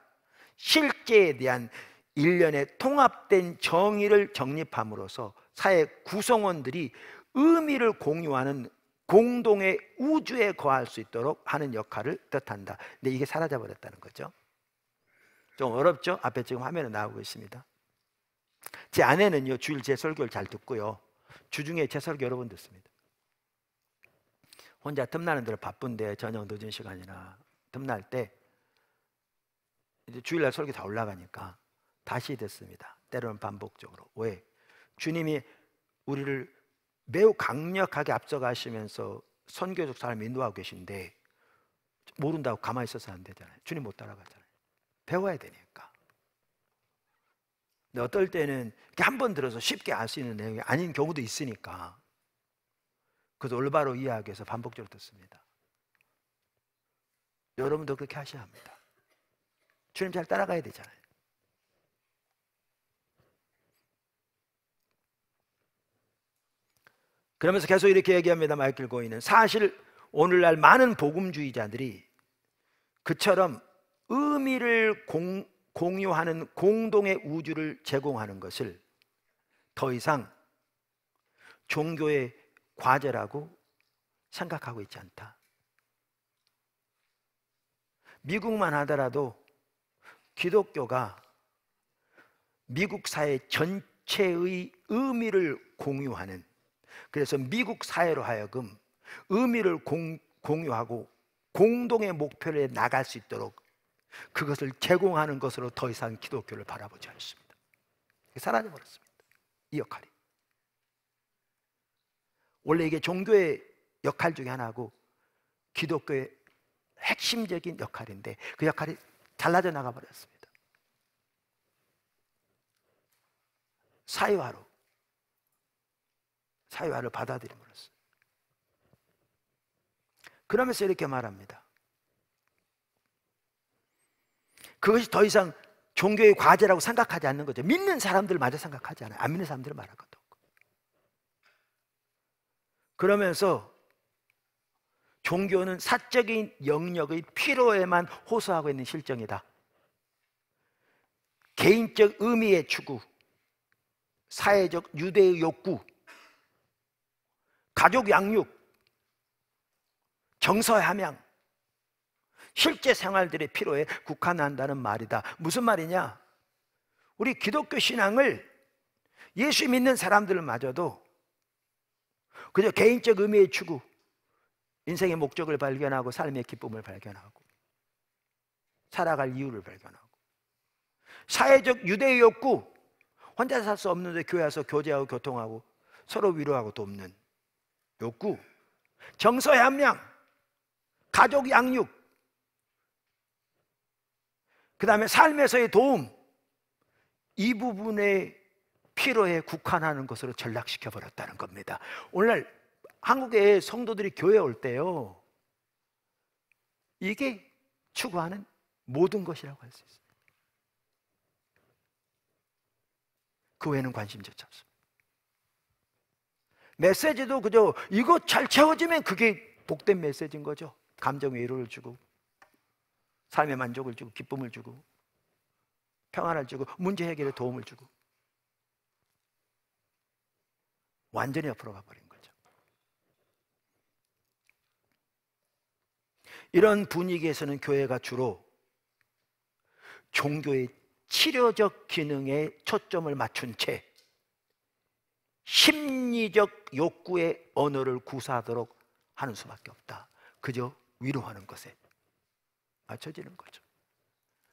실제에 대한 일련의 통합된 정의를 정립함으로써 사회 구성원들이 의미를 공유하는 공동의 우주에 거할 수 있도록 하는 역할을 뜻한다. 근데 이게 사라져 버렸다는 거죠. 좀 어렵죠? 앞에 지금 화면에 나오고 있습니다. 제 아내는요 주일 제 설교를 잘 듣고요 주중에 제 설교 여러 번 듣습니다. 혼자 틈나는 대로 바쁜데 저녁 늦은 시간이나 틈날 때 이제 주일날 설교 다 올라가니까 다시 듣습니다. 때로는 반복적으로 왜 주님이 우리를 매우 강력하게 앞서가시면서 선교적 사람을 인도하고 계신데 모른다고 가만히 있어서 안 되잖아요. 주님 못 따라가잖아요. 배워야 되니까. 근데 어떨 때는 이렇게 한 번 들어서 쉽게 알 수 있는 내용이 아닌 경우도 있으니까. 그래서 올바로 이해하기 위해서 반복적으로 듣습니다. 여러분도 그렇게 하셔야 합니다. 주님 잘 따라가야 되잖아요. 그러면서 계속 이렇게 얘기합니다. 마이클 고인은 사실 오늘날 많은 복음주의자들이 그처럼 의미를 공, 공유하는 공동의 우주를 제공하는 것을 더 이상 종교의 과제라고 생각하고 있지 않다. 미국만 하더라도 기독교가 미국 사회 전체의 의미를 공유하는 그래서 미국 사회로 하여금 의미를 공, 공유하고 공동의 목표를 나갈 수 있도록 그것을 제공하는 것으로 더 이상 기독교를 바라보지 않습니다. 사라져버렸습니다. 이 역할이. 원래 이게 종교의 역할 중에 하나고 기독교의 핵심적인 역할인데 그 역할이 잘라져 나가버렸습니다. 사회화로. 사유화를 받아들임으로써. 그러면서 이렇게 말합니다. 그것이 더 이상 종교의 과제라고 생각하지 않는 거죠. 믿는 사람들마저 생각하지 않아요. 안 믿는 사람들은 말할 것도 없고. 그러면서 종교는 사적인 영역의 필요에만 호소하고 있는 실정이다. 개인적 의미의 추구, 사회적 유대의 욕구, 가족 양육, 정서 함양, 실제 생활들의 필요에 국한한다는 말이다. 무슨 말이냐? 우리 기독교 신앙을 예수 믿는 사람들마저도 그저 개인적 의미의 추구, 인생의 목적을 발견하고 삶의 기쁨을 발견하고 살아갈 이유를 발견하고 사회적 유대의 욕구 혼자 살 수 없는데 교회 와서 교제하고 교통하고 서로 위로하고 돕는 욕구, 정서의 함량, 가족 양육, 그 다음에 삶에서의 도움, 이부분의 필요에 국한하는 것으로 전락시켜 버렸다는 겁니다. 오늘 한국의 성도들이 교회 올 때요, 이게 추구하는 모든 것이라고 할 수 있어요. 그 외에는 관심조차 없습니다. 메시지도 그저 이거 잘 채워지면 그게 복된 메시지인 거죠. 감정의 위로를 주고 삶의 만족을 주고 기쁨을 주고 평안을 주고 문제 해결에 도움을 주고 완전히 앞으로 가버린 거죠. 이런 분위기에서는 교회가 주로 종교의 치료적 기능에 초점을 맞춘 채 심리적 욕구의 언어를 구사하도록 하는 수밖에 없다. 그저 위로하는 것에 맞춰지는 거죠.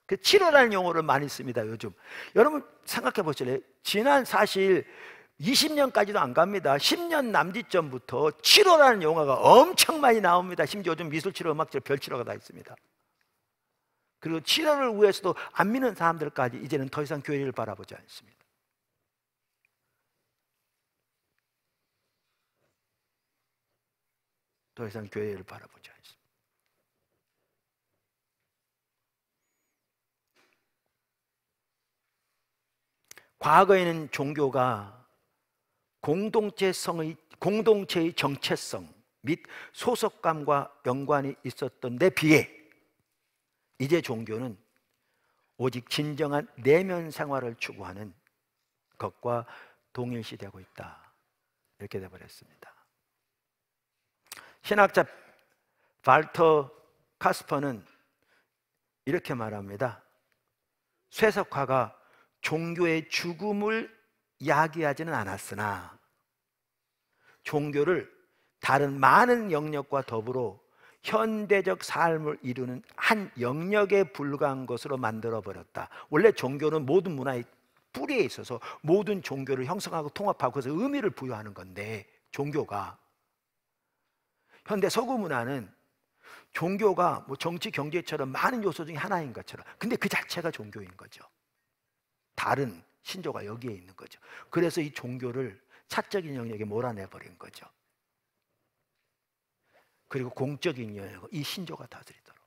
그 치료라는 용어를 많이 씁니다, 요즘. 여러분 생각해 보실래요? 지난 사실 20년까지도 안 갑니다. 10년 남짓 전부터 치료라는 용어가 엄청 많이 나옵니다. 심지어 요즘 미술 치료, 음악 치료, 별 치료가 다 있습니다. 그리고 치료를 위해서도 안 믿는 사람들까지 이제는 더 이상 교회를 바라보지 않습니다. 더 이상 교회를 바라보지 않습니다. 과거에는 종교가 공동체성의 공동체의 정체성 및 소속감과 연관이 있었던 데 비해 이제 종교는 오직 진정한 내면 생활을 추구하는 것과 동일시되고 있다. 이렇게 되버렸습니다. 신학자 발터 카스퍼는 이렇게 말합니다. 쇠석화가 종교의 죽음을 야기하지는 않았으나 종교를 다른 많은 영역과 더불어 현대적 삶을 이루는 한 영역에 불과한 것으로 만들어 버렸다. 원래 종교는 모든 문화의 뿌리에 있어서 모든 종교를 형성하고 통합하고 그래서 의미를 부여하는 건데 종교가 현대 서구 문화는 종교가 뭐 정치 경제처럼 많은 요소 중에 하나인 것처럼 근데 그 자체가 종교인 거죠. 다른 신조가 여기에 있는 거죠. 그래서 이 종교를 사적인 영역에 몰아내 버린 거죠. 그리고 공적인 영역을 이 신조가 다스리도록.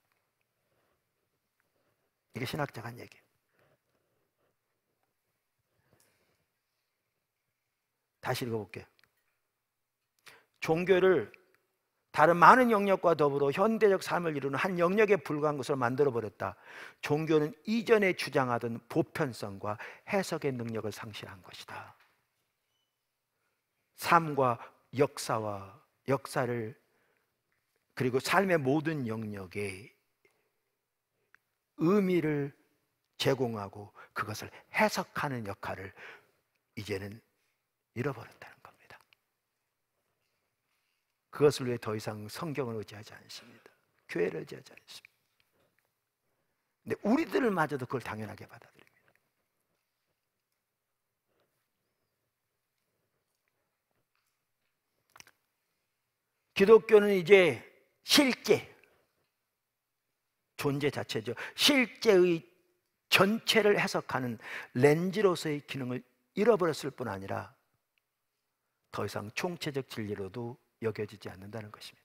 이게 신학자가 한 얘기예요. 다시 읽어볼게요. 종교를 다른 많은 영역과 더불어 현대적 삶을 이루는 한 영역에 불과한 것을 만들어버렸다. 종교는 이전에 주장하던 보편성과 해석의 능력을 상실한 것이다. 삶과 역사와 역사를 그리고 삶의 모든 영역에 의미를 제공하고 그것을 해석하는 역할을 이제는 잃어버렸다. 그것을 위해 더 이상 성경을 의지하지 않습니다. 교회를 의지하지 않습니다. 근데 우리들마저도 그걸 당연하게 받아들입니다. 기독교는 이제 실제 존재 자체죠. 실제의 전체를 해석하는 렌즈로서의 기능을 잃어버렸을 뿐 아니라 더 이상 총체적 진리로도 여겨지지 않는다는 것입니다.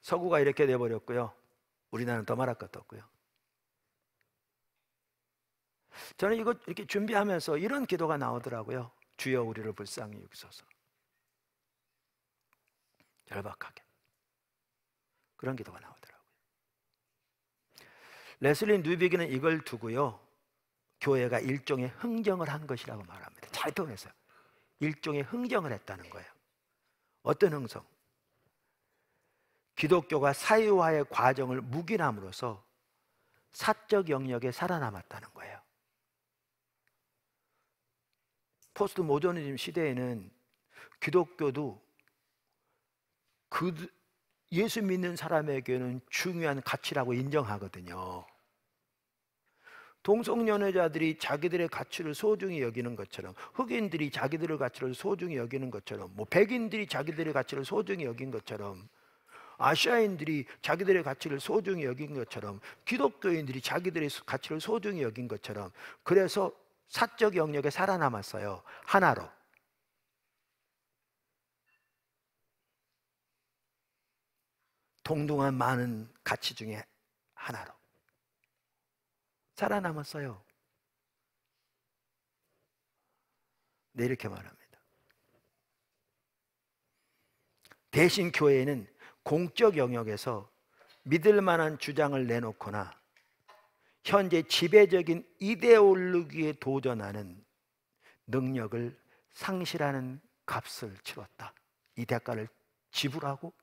서구가 이렇게 돼버렸고요. 우리나라는 더 말할 것도 없고요. 저는 이거 이렇게 준비하면서 이런 기도가 나오더라고요. 주여 우리를 불쌍히 여기소서. 절박하게. 그런 기도가 나오더라고요. 레슬린 뉴비기는 이걸 두고요. 교회가 일종의 흥정을 한 것이라고 말합니다. 잘 통해서요. 일종의 흥정을 했다는 거예요. 어떤 흥성? 기독교가 사회화의 과정을 묵인함으로써 사적 영역에 살아남았다는 거예요. 포스트 모더니즘 시대에는 기독교도 그 예수 믿는 사람에게는 중요한 가치라고 인정하거든요. 동성연애자들이 자기들의 가치를 소중히 여기는 것처럼 흑인들이 자기들의 가치를 소중히 여기는 것처럼 뭐 백인들이 자기들의 가치를 소중히 여긴 것처럼 아시아인들이 자기들의 가치를 소중히 여긴 것처럼 기독교인들이 자기들의 가치를 소중히 여긴 것처럼 그래서 사적 영역에 살아남았어요. 하나로. 동등한 많은 가치 중에 하나로. 살아남았어요. 네, 이렇게 말합니다. 대신 교회는 공적 영역에서 믿을 만한 주장을 내놓거나 현재 지배적인 이데올로기에 도전하는 능력을 상실하는 값을 치렀다. 이 대가를 지불하고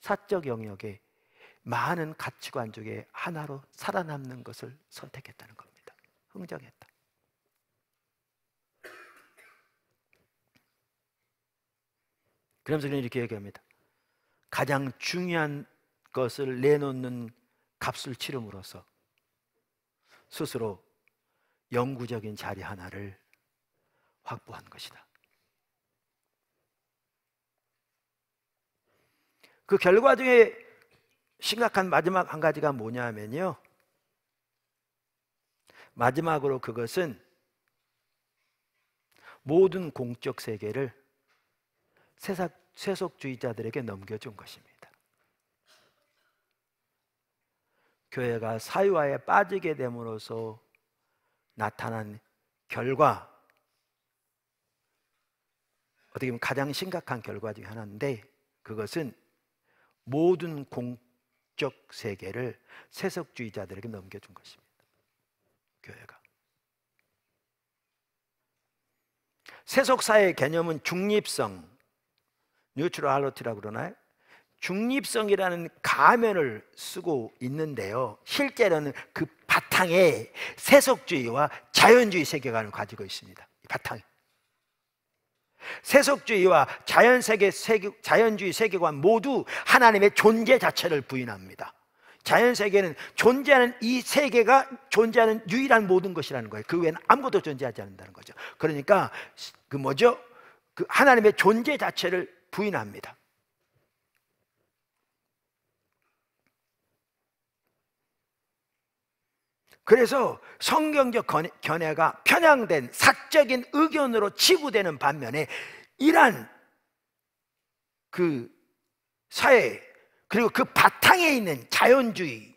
사적 영역에 많은 가치관 중에 하나로 살아남는 것을 선택했다는 겁니다. 흥정했다. 그러면서 이렇게 얘기합니다. 가장 중요한 것을 내놓는 값을 치름으로써 스스로 영구적인 자리 하나를 확보한 것이다. 그 결과 중에 심각한 마지막 한 가지가 뭐냐면요. 마지막으로 그것은 모든 공적 세계를 세속주의자들에게 넘겨준 것입니다. 교회가 사유화에 빠지게 됨으로써 나타난 결과 어떻게 보면 가장 심각한 결과 중 하나인데 그것은 모든 공 영적 세계를 세속주의자들에게 넘겨준 것입니다. 교회가. 세속사의 개념은 중립성, 뉴트럴리티라고 그러나요? 중립성이라는 가면을 쓰고 있는데요. 실제로는 그 바탕에 세속주의와 자연주의 세계관을 가지고 있습니다. 바탕 세속주의와 자연세계, 세계, 자연주의 세계관 모두 하나님의 존재 자체를 부인합니다. 자연세계는 존재하는 이 세계가 존재하는 유일한 모든 것이라는 거예요. 그 외에는 아무것도 존재하지 않는다는 거죠. 그러니까 그 뭐죠? 그 하나님의 존재 자체를 부인합니다. 그래서 성경적 견해가 편향된 사적인 의견으로 치부되는 반면에 이러한 그 사회 그리고 그 바탕에 있는 자연주의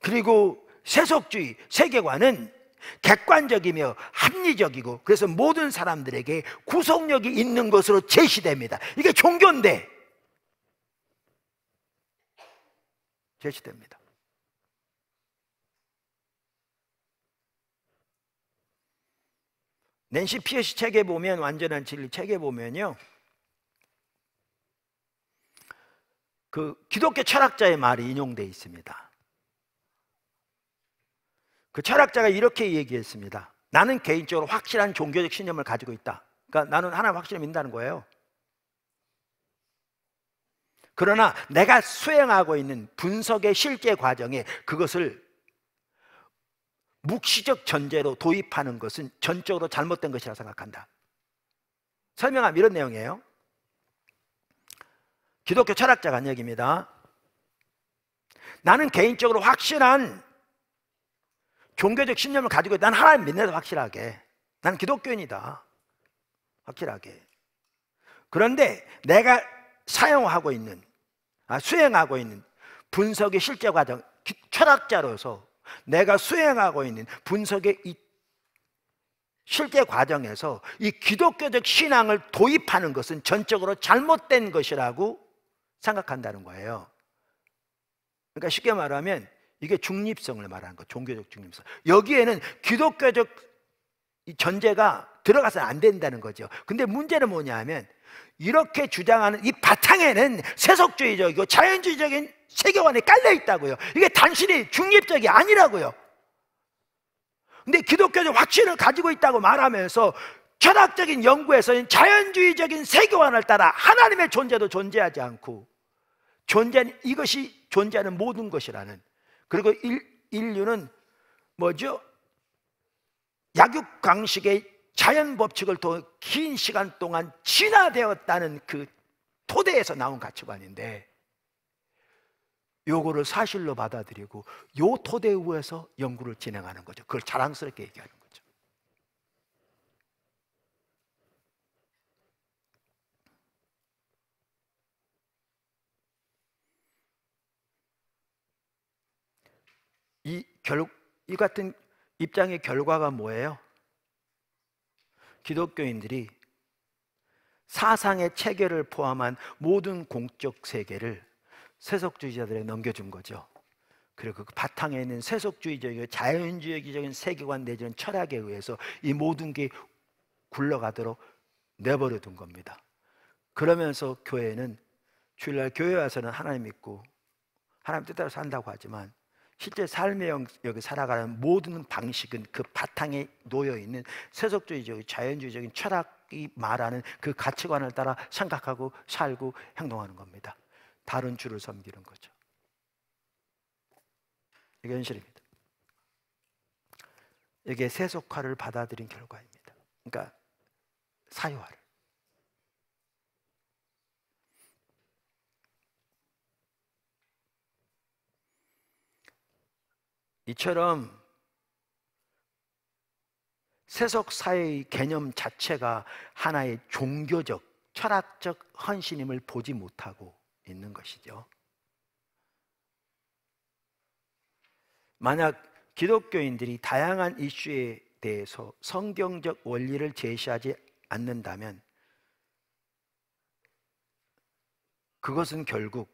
그리고 세속주의 세계관은 객관적이며 합리적이고 그래서 모든 사람들에게 구속력이 있는 것으로 제시됩니다. 이게 종교인데 제시됩니다. 낸시 피어시 책에 보면 완전한 진리 책에 보면요. 그 기독교 철학자의 말이 인용되 있습니다. 그 철학자가 이렇게 얘기했습니다. 나는 개인적으로 확실한 종교적 신념을 가지고 있다. 그러니까 나는 하나님 확실히 믿는다는 거예요. 그러나 내가 수행하고 있는 분석의 실제 과정에 그것을 묵시적 전제로 도입하는 것은 전적으로 잘못된 것이라 생각한다. 설명함 이런 내용이에요. 기독교 철학자가 한입니다 나는 개인적으로 확실한 종교적 신념을 가지고 난 하나님 믿는다 확실하게. 난 기독교인이다. 확실하게. 그런데 내가 사용하고 있는, 아, 수행하고 있는 분석의 실제 과정, 철학자로서 내가 수행하고 있는 분석의 이 실제 과정에서 이 기독교적 신앙을 도입하는 것은 전적으로 잘못된 것이라고 생각한다는 거예요. 그러니까 쉽게 말하면 이게 중립성을 말하는 거, 종교적 중립성. 여기에는 기독교적 이 전제가 들어가서는 안 된다는 거죠. 근데 문제는 뭐냐 하면 이렇게 주장하는 이 바탕에는 세속주의적이고 자연주의적인 세계관이 깔려 있다고요. 이게 단순히 중립적이 아니라고요. 근데 기독교적 확신을 가지고 있다고 말하면서 철학적인 연구에서는 자연주의적인 세계관을 따라 하나님의 존재도 존재하지 않고 존재는 이것이 존재하는 모든 것이라는 그리고 인류는 뭐죠? 약육강식의 자연 법칙을 더 긴 시간 동안 진화되었다는 그 토대에서 나온 가치관인데 요거를 사실로 받아들이고 요 토대 위에서 연구를 진행하는 거죠. 그걸 자랑스럽게 얘기하는 거죠. 이결이 같은 입장의 결과가 뭐예요? 기독교인들이 사상의 체계를 포함한 모든 공적 세계를 세속주의자들에게 넘겨준 거죠. 그리고 그 바탕에 있는 세속주의적이고 자연주의적인 세계관 내지는 철학에 의해서 이 모든 게 굴러가도록 내버려 둔 겁니다. 그러면서 교회는 주일날 교회 와서는 하나님 믿고 하나님 뜻대로 산다고 하지만 실제 삶의 영역에 살아가는 모든 방식은 그 바탕에 놓여 있는 세속주의적인 자연주의적인 철학이 말하는 그 가치관을 따라 생각하고 살고 행동하는 겁니다. 다른 주를 섬기는 거죠. 이게 현실입니다. 이게 세속화를 받아들인 결과입니다. 그러니까 사유화를. 이처럼 세속사회의 개념 자체가 하나의 종교적, 철학적 헌신임을 보지 못하고 있는 것이죠. 만약 기독교인들이 다양한 이슈에 대해서 성경적 원리를 제시하지 않는다면 그것은 결국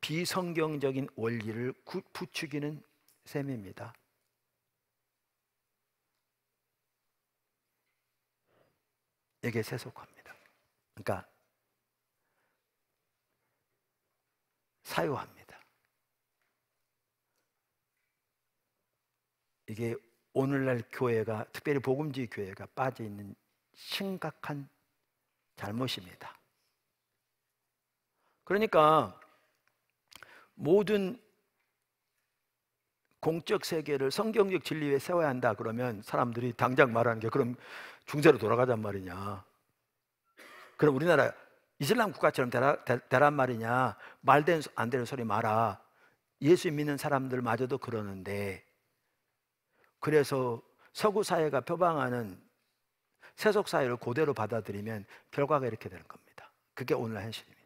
비성경적인 원리를 부추기는 셈입니다. 이게 세속화입니다. 그러니까 사유화입니다. 이게 오늘날 교회가 특별히 복음주의 교회가 빠져 있는 심각한 잘못입니다. 그러니까 모든 공적 세계를 성경적 진리에 세워야 한다 그러면 사람들이 당장 말하는 게 그럼 중세로 돌아가잔 말이냐. 그럼 우리나라 이슬람 국가처럼 되라, 되, 되란 말이냐. 말되안 되는 소리 마라. 예수 믿는 사람들마저도 그러는데 그래서 서구 사회가 표방하는 세속 사회를 고대로 받아들이면 결과가 이렇게 되는 겁니다. 그게 오늘 현실입니다.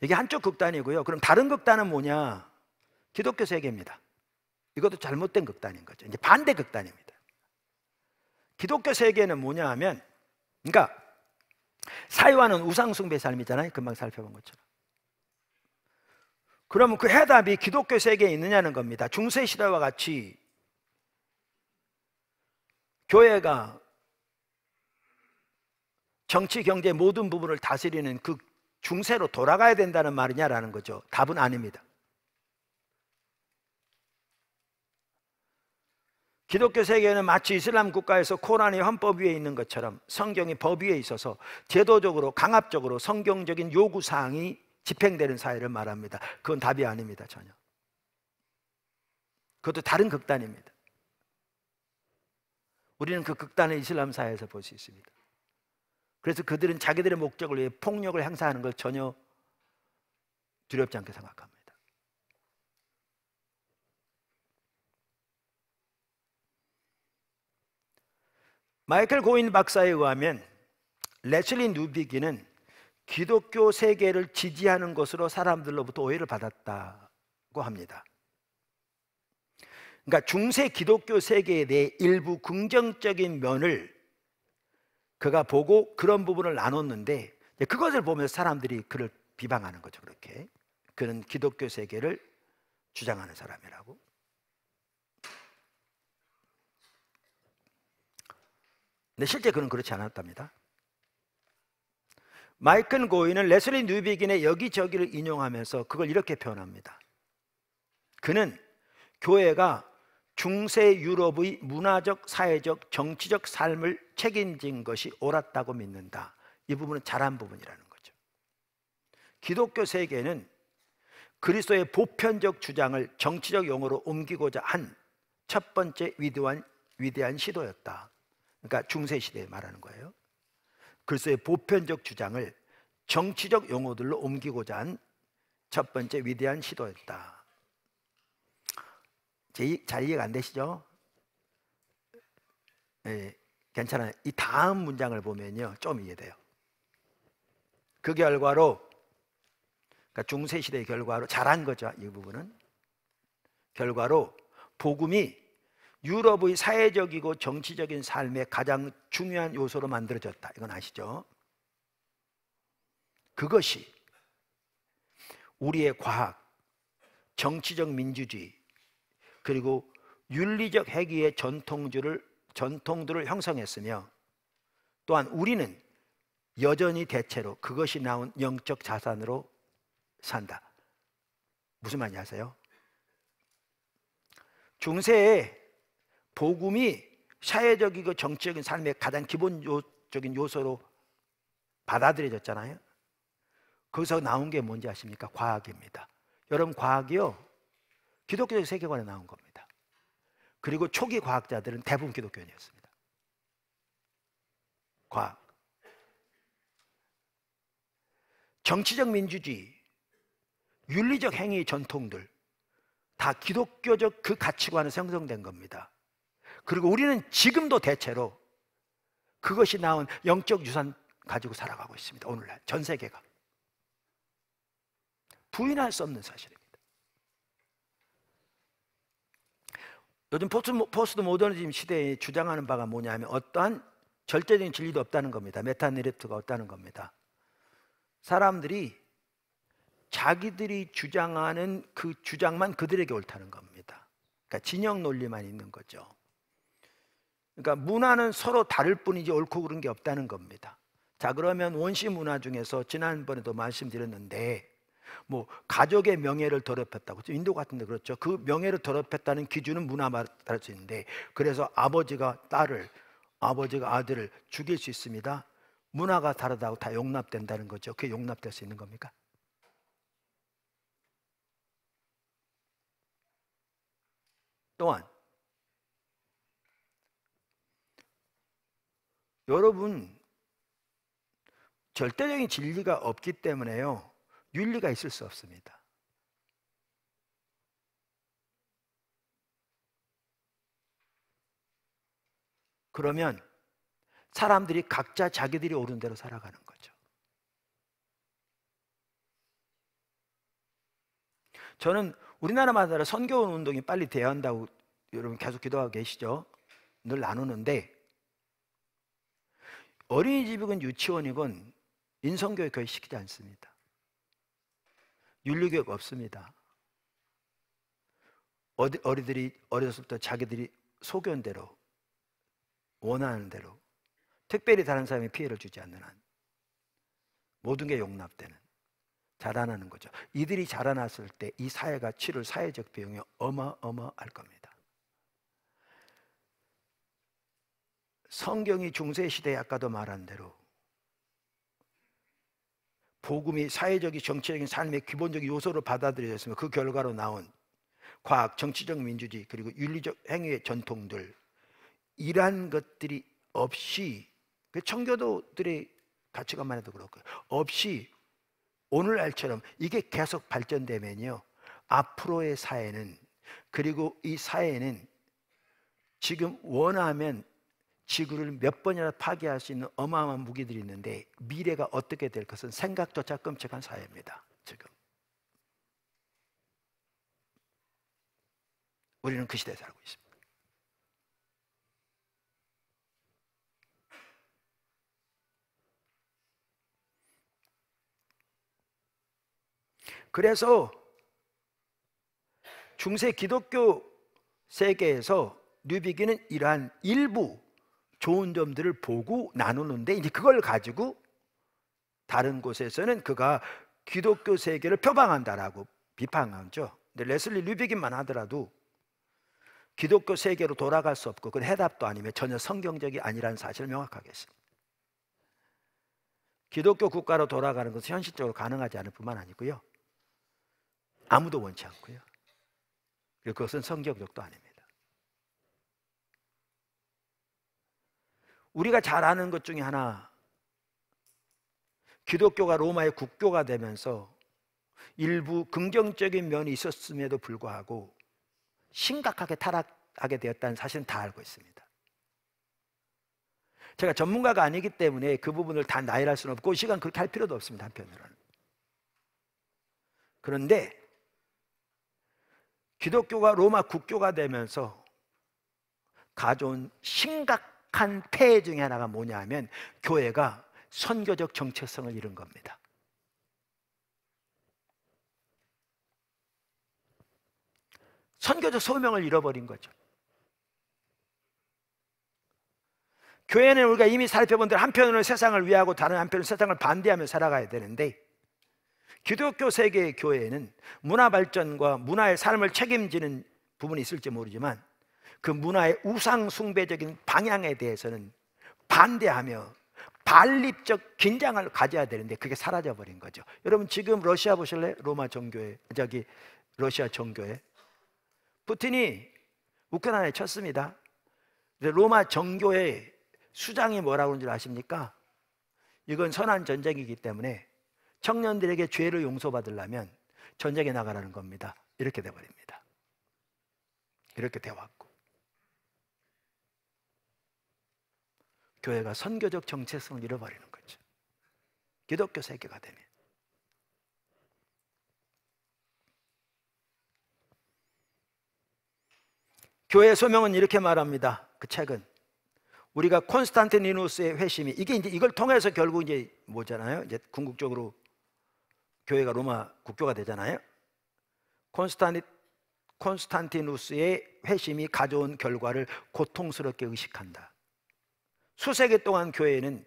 이게 한쪽 극단이고요. 그럼 다른 극단은 뭐냐? 기독교 세계입니다. 이것도 잘못된 극단인 거죠. 이제 반대 극단입니다. 기독교 세계는 뭐냐 하면, 그러니까 사회화는 우상숭배 삶이잖아요. 금방 살펴본 것처럼. 그러면 그 해답이 기독교 세계에 있느냐는 겁니다. 중세 시대와 같이 교회가 정치 경제 모든 부분을 다스리는 그 중세로 돌아가야 된다는 말이냐라는 거죠. 답은 아닙니다. 기독교 세계는 마치 이슬람 국가에서 코란이 헌법 위에 있는 것처럼 성경이 법 위에 있어서 제도적으로 강압적으로 성경적인 요구 사항이 집행되는 사회를 말합니다. 그건 답이 아닙니다, 전혀. 그것도 다른 극단입니다. 우리는 그 극단을 이슬람 사회에서 볼 수 있습니다. 그래서 그들은 자기들의 목적을 위해 폭력을 행사하는 걸 전혀 두렵지 않게 생각합니다. 마이클 고인 박사에 의하면 레슬리 누비기는 기독교 세계를 지지하는 것으로 사람들로부터 오해를 받았다고 합니다. 그러니까 중세 기독교 세계에 대해 일부 긍정적인 면을 그가 보고 그런 부분을 나눴는데 그것을 보면서 사람들이 그를 비방하는 거죠. 그렇게 그는 기독교 세계를 주장하는 사람이라고. 근데 실제 그는 그렇지 않았답니다. 마이큰 고인은 레슬리 뉴비긴의 여기저기를 인용하면서 그걸 이렇게 표현합니다. 그는 교회가 중세 유럽의 문화적, 사회적, 정치적 삶을 책임진 것이 옳았다고 믿는다. 이 부분은 잘한 부분이라는 거죠. 기독교 세계는 그리스도의 보편적 주장을 정치적 용어로 옮기고자 한 첫 번째 위대한, 위대한 시도였다. 그러니까 중세 시대에 말하는 거예요. 그리스도의 보편적 주장을 정치적 용어들로 옮기고자 한 첫 번째 위대한 시도였다. 제, 잘 이해가 안 되시죠? 예, 괜찮아요. 이 다음 문장을 보면요. 좀 이해돼요. 그 결과로 그러니까 중세 시대의 결과로 잘한 거죠. 이 부분은 결과로 복음이 유럽의 사회적이고 정치적인 삶의 가장 중요한 요소로 만들어졌다. 이건 아시죠? 그것이 우리의 과학, 정치적 민주주의, 그리고 윤리적 해기의 전통주를 전통들을 형성했으며 또한 우리는 여전히 대체로 그것이 나온 영적 자산으로 산다. 무슨 말인지 아세요? 중세에 복음이 사회적이고 그 정치적인 삶의 가장 기본적인 요소로 받아들여졌잖아요. 거기서 나온 게 뭔지 아십니까? 과학입니다. 여러분 과학이요 기독교적 세계관에 나온 겁니다. 그리고 초기 과학자들은 대부분 기독교인이었습니다. 과학. 정치적 민주주의, 윤리적 행위 전통들 다 기독교적 그 가치관에 생성된 겁니다. 그리고 우리는 지금도 대체로 그것이 나온 영적 유산 가지고 살아가고 있습니다. 오늘날 전 세계가 부인할 수 없는 사실입니다. 요즘 포스트, 모더니즘 시대에 주장하는 바가 뭐냐면 어떠한 절대적인 진리도 없다는 겁니다. 메타네레프트가 없다는 겁니다. 사람들이 자기들이 주장하는 그 주장만 그들에게 옳다는 겁니다. 그러니까 진영 논리만 있는 거죠. 그러니까 문화는 서로 다를 뿐이지 옳고 그른 게 없다는 겁니다. 자, 그러면 원시 문화 중에서 지난번에도 말씀드렸는데 뭐 가족의 명예를 더럽혔다고 그렇죠? 인도 같은데 그렇죠. 그 명예를 더럽혔다는 기준은 문화마다 다를 수 있는데 그래서 아버지가 딸을 아버지가 아들을 죽일 수 있습니다. 문화가 다르다고 다 용납된다는 거죠. 그게 용납될 수 있는 겁니까? 또한 여러분 절대적인 진리가 없기 때문에요. 윤리가 있을 수 없습니다. 그러면 사람들이 각자 자기들이 옳은 대로 살아가는 거죠. 저는 우리나라마다 선교 운동이 빨리 돼야 한다고 여러분 계속 기도하고 계시죠? 늘 나누는데 어린이집이건 유치원이건 인성교육 교육 시키지 않습니다. 윤리교육 없습니다. 어디, 어리들이 어려서부 자기들이 소견 대로 원하는 대로 특별히 다른 사람이 피해를 주지 않는 한 모든 게 용납되는 자라나는 거죠. 이들이 자라났을 때 이 사회가 치를 사회적 비용이 어마어마할 겁니다. 성경이 중세 시대 아까도 말한 대로 복음이 사회적인 정치적인 삶의 기본적인 요소로 받아들여졌으면그 결과로 나온 과학, 정치적 민주주의 그리고 윤리적 행위의 전통들 이러한 것들이 없이 그 청교도들의 가치관만 해도 그렇고 없이 오늘날처럼 이게 계속 발전되면요 앞으로의 사회는 그리고 이 사회는 지금 원하면 지구를 몇 번이나 파괴할 수 있는 어마어마한 무기들이 있는데 미래가 어떻게 될 것은 생각조차 끔찍한 사회입니다. 지금 우리는 그 시대에 살고 있습니다. 그래서 중세 기독교 세계에서 뉴비기는 이러한 일부 좋은 점들을 보고 나누는데 이제 그걸 가지고 다른 곳에서는 그가 기독교 세계를 표방한다라고 비판하죠. 근데 레슬리 류비긴만 하더라도 기독교 세계로 돌아갈 수 없고 그 해답도 아니며 전혀 성경적이 아니라는 사실을 명확하게 했습니다. 기독교 국가로 돌아가는 것은 현실적으로 가능하지 않을 뿐만 아니고요. 아무도 원치 않고요. 그리고 그것은 성경적도 아닙니다. 우리가 잘 아는 것 중에 하나 기독교가 로마의 국교가 되면서 일부 긍정적인 면이 있었음에도 불구하고 심각하게 타락하게 되었다는 사실은 다 알고 있습니다. 제가 전문가가 아니기 때문에 그 부분을 다 나열할 수는 없고 시간 그렇게 할 필요도 없습니다. 한편으로는. 그런데 기독교가 로마 국교가 되면서 가져온 심각 한 폐해 중에 하나가 뭐냐 하면 교회가 선교적 정체성을 잃은 겁니다. 선교적 소명을 잃어버린 거죠. 교회는 우리가 이미 살펴본 대로 한편으로는 세상을 위하고 다른 한편으로 세상을 반대하며 살아가야 되는데 기독교 세계의 교회에는 문화 발전과 문화의 삶을 책임지는 부분이 있을지 모르지만 그 문화의 우상 숭배적인 방향에 대해서는 반대하며 반립적 긴장을 가져야 되는데 그게 사라져 버린 거죠. 여러분 지금 러시아 보실래? 로마 정교회 저기 러시아 정교회 푸틴이 우크라이나에 쳤습니다. 로마 정교회 수장이 뭐라고 하는 줄 아십니까? 이건 선한 전쟁이기 때문에 청년들에게 죄를 용서받으려면 전쟁에 나가라는 겁니다. 이렇게 돼 버립니다. 이렇게 돼 왔고 교회가 선교적 정체성을 잃어버리는 거죠. 기독교 세계가 되면. 교회 소명은 이렇게 말합니다. 그 책은 우리가 콘스탄티누스의 회심이 이게 이제 이걸 통해서 결국 이제 뭐잖아요. 이제 궁극적으로 교회가 로마 국교가 되잖아요. 콘스탄티 콘스탄티누스의 회심이 가져온 결과를 고통스럽게 의식한다. 수세기 동안 교회는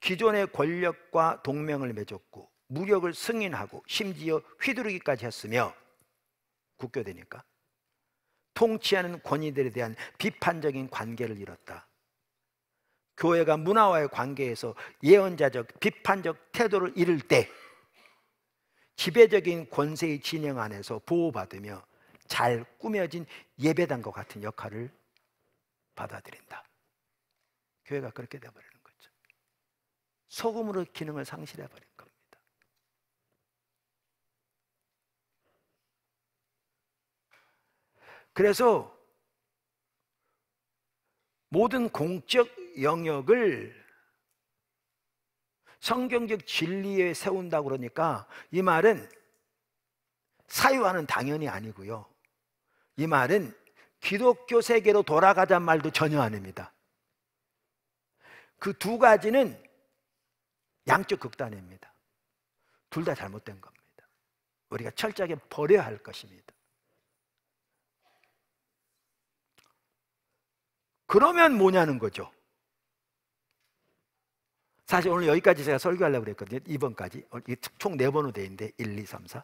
기존의 권력과 동맹을 맺었고 무력을 승인하고 심지어 휘두르기까지 했으며 국교되니까 통치하는 권위들에 대한 비판적인 관계를 잃었다. 교회가 문화와의 관계에서 예언자적 비판적 태도를 잃을 때 지배적인 권세의 진영 안에서 보호받으며 잘 꾸며진 예배당과 같은 역할을 받아들인다. 교회가 그렇게 되어버리는 거죠. 소금으로 기능을 상실해버린 겁니다. 그래서 모든 공적 영역을 성경적 진리에 세운다 그러니까 이 말은 사유화는 당연히 아니고요. 이 말은 기독교 세계로 돌아가자는 말도 전혀 아닙니다. 그두 가지는 양쪽 극단입니다. 둘 다 잘못된 겁니다. 우리가 철저하게 버려야 할 것입니다. 그러면 뭐냐는 거죠. 사실 오늘 여기까지 제가 설교하려고 그랬거든요. 이번까지총네번으로돼 있는데 1, 2, 3, 4.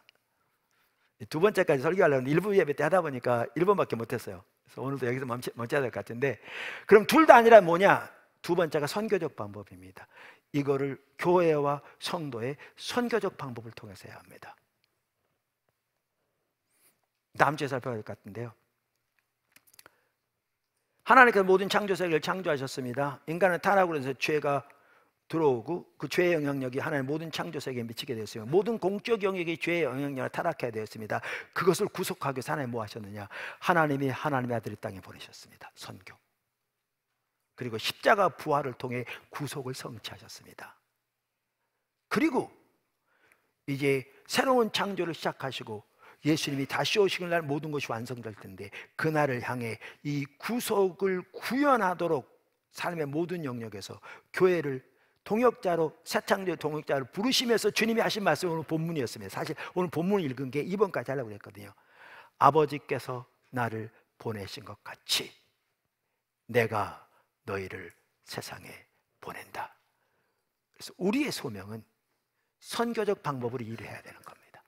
두 번째까지 설교하려고 일부 예배 때 하다 보니까 1번밖에 못 했어요. 그래서 오늘도 여기서 멈춰, 멈춰야 될 것 같은데 그럼 둘 다 아니라 뭐냐? 두 번째가 선교적 방법입니다. 이거를 교회와 성도의 선교적 방법을 통해서 해야 합니다. 다음 주에 살펴야 것 같은데요. 하나님께서 모든 창조 세계를 창조하셨습니다. 인간은 타락으로 해서 죄가 들어오고 그 죄의 영향력이 하나의 모든 창조 세계에 미치게 되었습니다. 모든 공적 영역이 죄의 영향력을 타락해야 되었습니다. 그것을 구속하기 위해서 하나님 뭐 하셨느냐? 하나님이 하나님의 아들을 땅에 보내셨습니다. 선교. 그리고 십자가 부활을 통해 구속을 성취하셨습니다. 그리고 이제 새로운 창조를 시작하시고 예수님이 다시 오시는 날 모든 것이 완성될 텐데 그날을 향해 이 구속을 구현하도록 삶의 모든 영역에서 교회를 동역자로 새창조 동역자로 부르시면서 주님이 하신 말씀 오늘 본문이었습니다. 사실 오늘 본문 읽은 게 2번까지 하려고 했거든요. 아버지께서 나를 보내신 것 같이 내가 너희를 세상에 보낸다. 그래서 우리의 소명은 선교적 방법으로 일해야 을 되는 겁니다.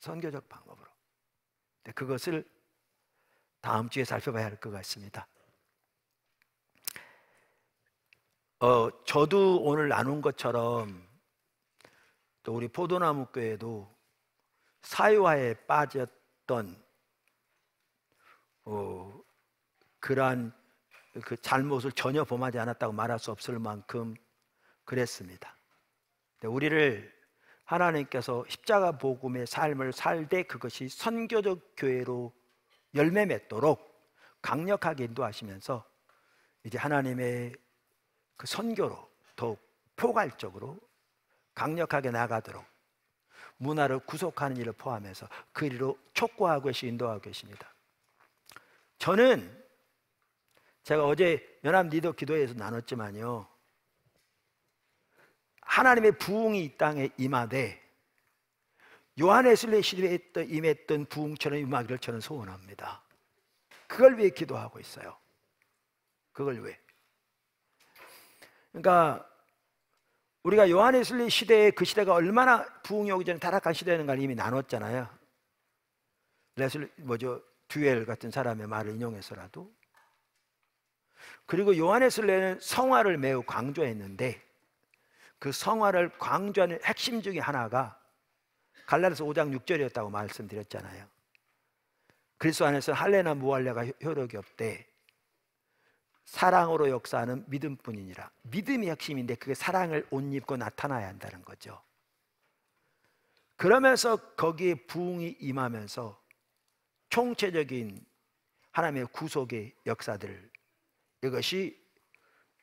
선교적 방법으로. 그것을 다음 주에 살펴봐야 할 것 같습니다. 어, 저도 오늘 나눈 것처럼 또 우리 포도나무 교회도 사회화에 빠졌던 어, 그러한 그 잘못을 전혀 범하지 않았다고 말할 수 없을 만큼 그랬습니다. 우리를 하나님께서 십자가 복음의 삶을 살되 그것이 선교적 교회로 열매 맺도록 강력하게 인도하시면서 이제 하나님의 그 선교로 더욱 포괄적으로 강력하게 나가도록 문화를 구속하는 일을 포함해서 그 일로 촉구하고 계시 인도하고 계십니다. 저는 제가 어제 연합 리더 기도회에서 나눴지만요. 하나님의 부흥이 이 땅에 임하되 요한의 슬레시에 대 임했던 부흥처럼 임하기를 저는 소원합니다. 그걸 위해 기도하고 있어요. 그걸 왜? 그러니까 우리가 요한의 슬리 시대에 그 시대가 얼마나 부흥이 오기 전에 타락한 시대였는가를 이미 나눴잖아요. 레슬 뭐죠 듀엘 같은 사람의 말을 인용해서라도 그리고 요한에슬레는 성화를 매우 강조했는데 그 성화를 강조하는 핵심 중에 하나가 갈라디아서 5장 6절이었다고 말씀드렸잖아요. 그리스도 안에서 할례나 무할례가 효력이 없대. 사랑으로 역사하는 믿음뿐이니라. 믿음이 핵심인데 그게 사랑을 옷 입고 나타나야 한다는 거죠. 그러면서 거기에 부흥이 임하면서 총체적인 하나님의 구속의 역사들을 이것이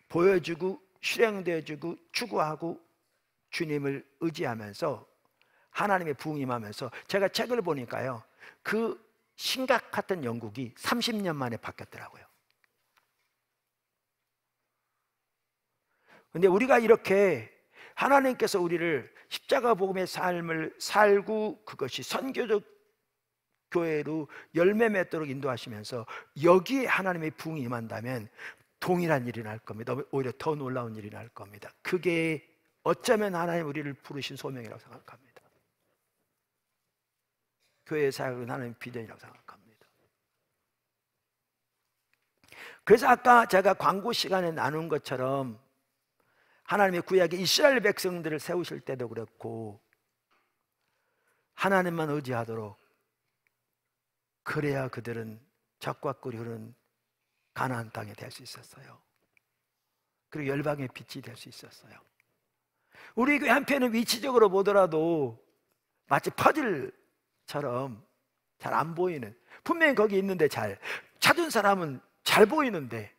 보여주고 실행되어지고 추구하고 주님을 의지하면서 하나님의 부흥임하면서 제가 책을 보니까요 그 심각했던 영국이 30년 만에 바뀌었더라고요. 근데 우리가 이렇게 하나님께서 우리를 십자가 복음의 삶을 살고 그것이 선교적 교회로 열매 맺도록 인도하시면서 여기에 하나님의 붕이 임한다면 동일한 일이 날 겁니다. 오히려 더 놀라운 일이 날 겁니다. 그게 어쩌면 하나님 우리를 부르신 소명이라고 생각합니다. 교회 사역은 하나님의 비전이라고 생각합니다. 그래서 아까 제가 광고 시간에 나눈 것처럼 하나님의 구약의 이스라엘 백성들을 세우실 때도 그렇고 하나님만 의지하도록 그래야 그들은 적과꿀이 흐르는 가나안 땅이될 수 있었어요. 그리고 열방의 빛이 될 수 있었어요. 우리 그 한편은 위치적으로 보더라도 마치 퍼즐처럼 잘 안 보이는 분명히 거기 있는데 잘 찾은 사람은 잘 보이는데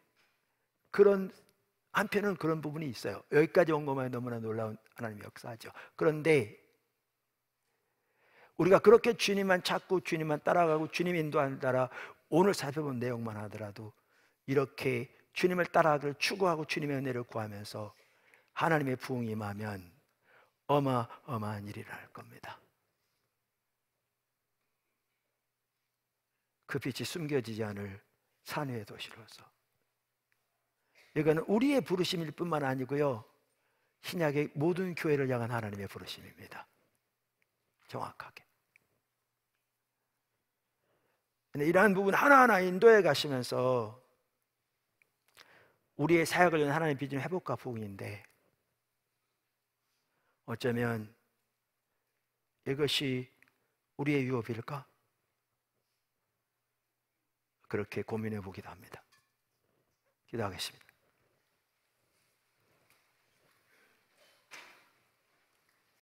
그런 한편은 그런 부분이 있어요. 여기까지 온 것만 너무나 놀라운 하나님의 역사죠. 그런데 우리가 그렇게 주님만 찾고 주님만 따라가고 주님 인도한 따라 오늘 살펴본 내용만 하더라도 이렇게 주님을 따라하기를 추구하고 주님의 은혜를 구하면서 하나님의 부흥이 임하면 어마어마한 일이 날 겁니다. 그 빛이 숨겨지지 않을 산의 도시로서 이거 우리의 부르심일 뿐만 아니고요 신약의 모든 교회를 향한 하나님의 부르심입니다. 정확하게 이러한 부분 하나하나 인도해 가시면서 우리의 사역을 위한 하나님의 비전 회복과 부흥인데 어쩌면 이것이 우리의 유업일까? 그렇게 고민해 보기도 합니다. 기도하겠습니다.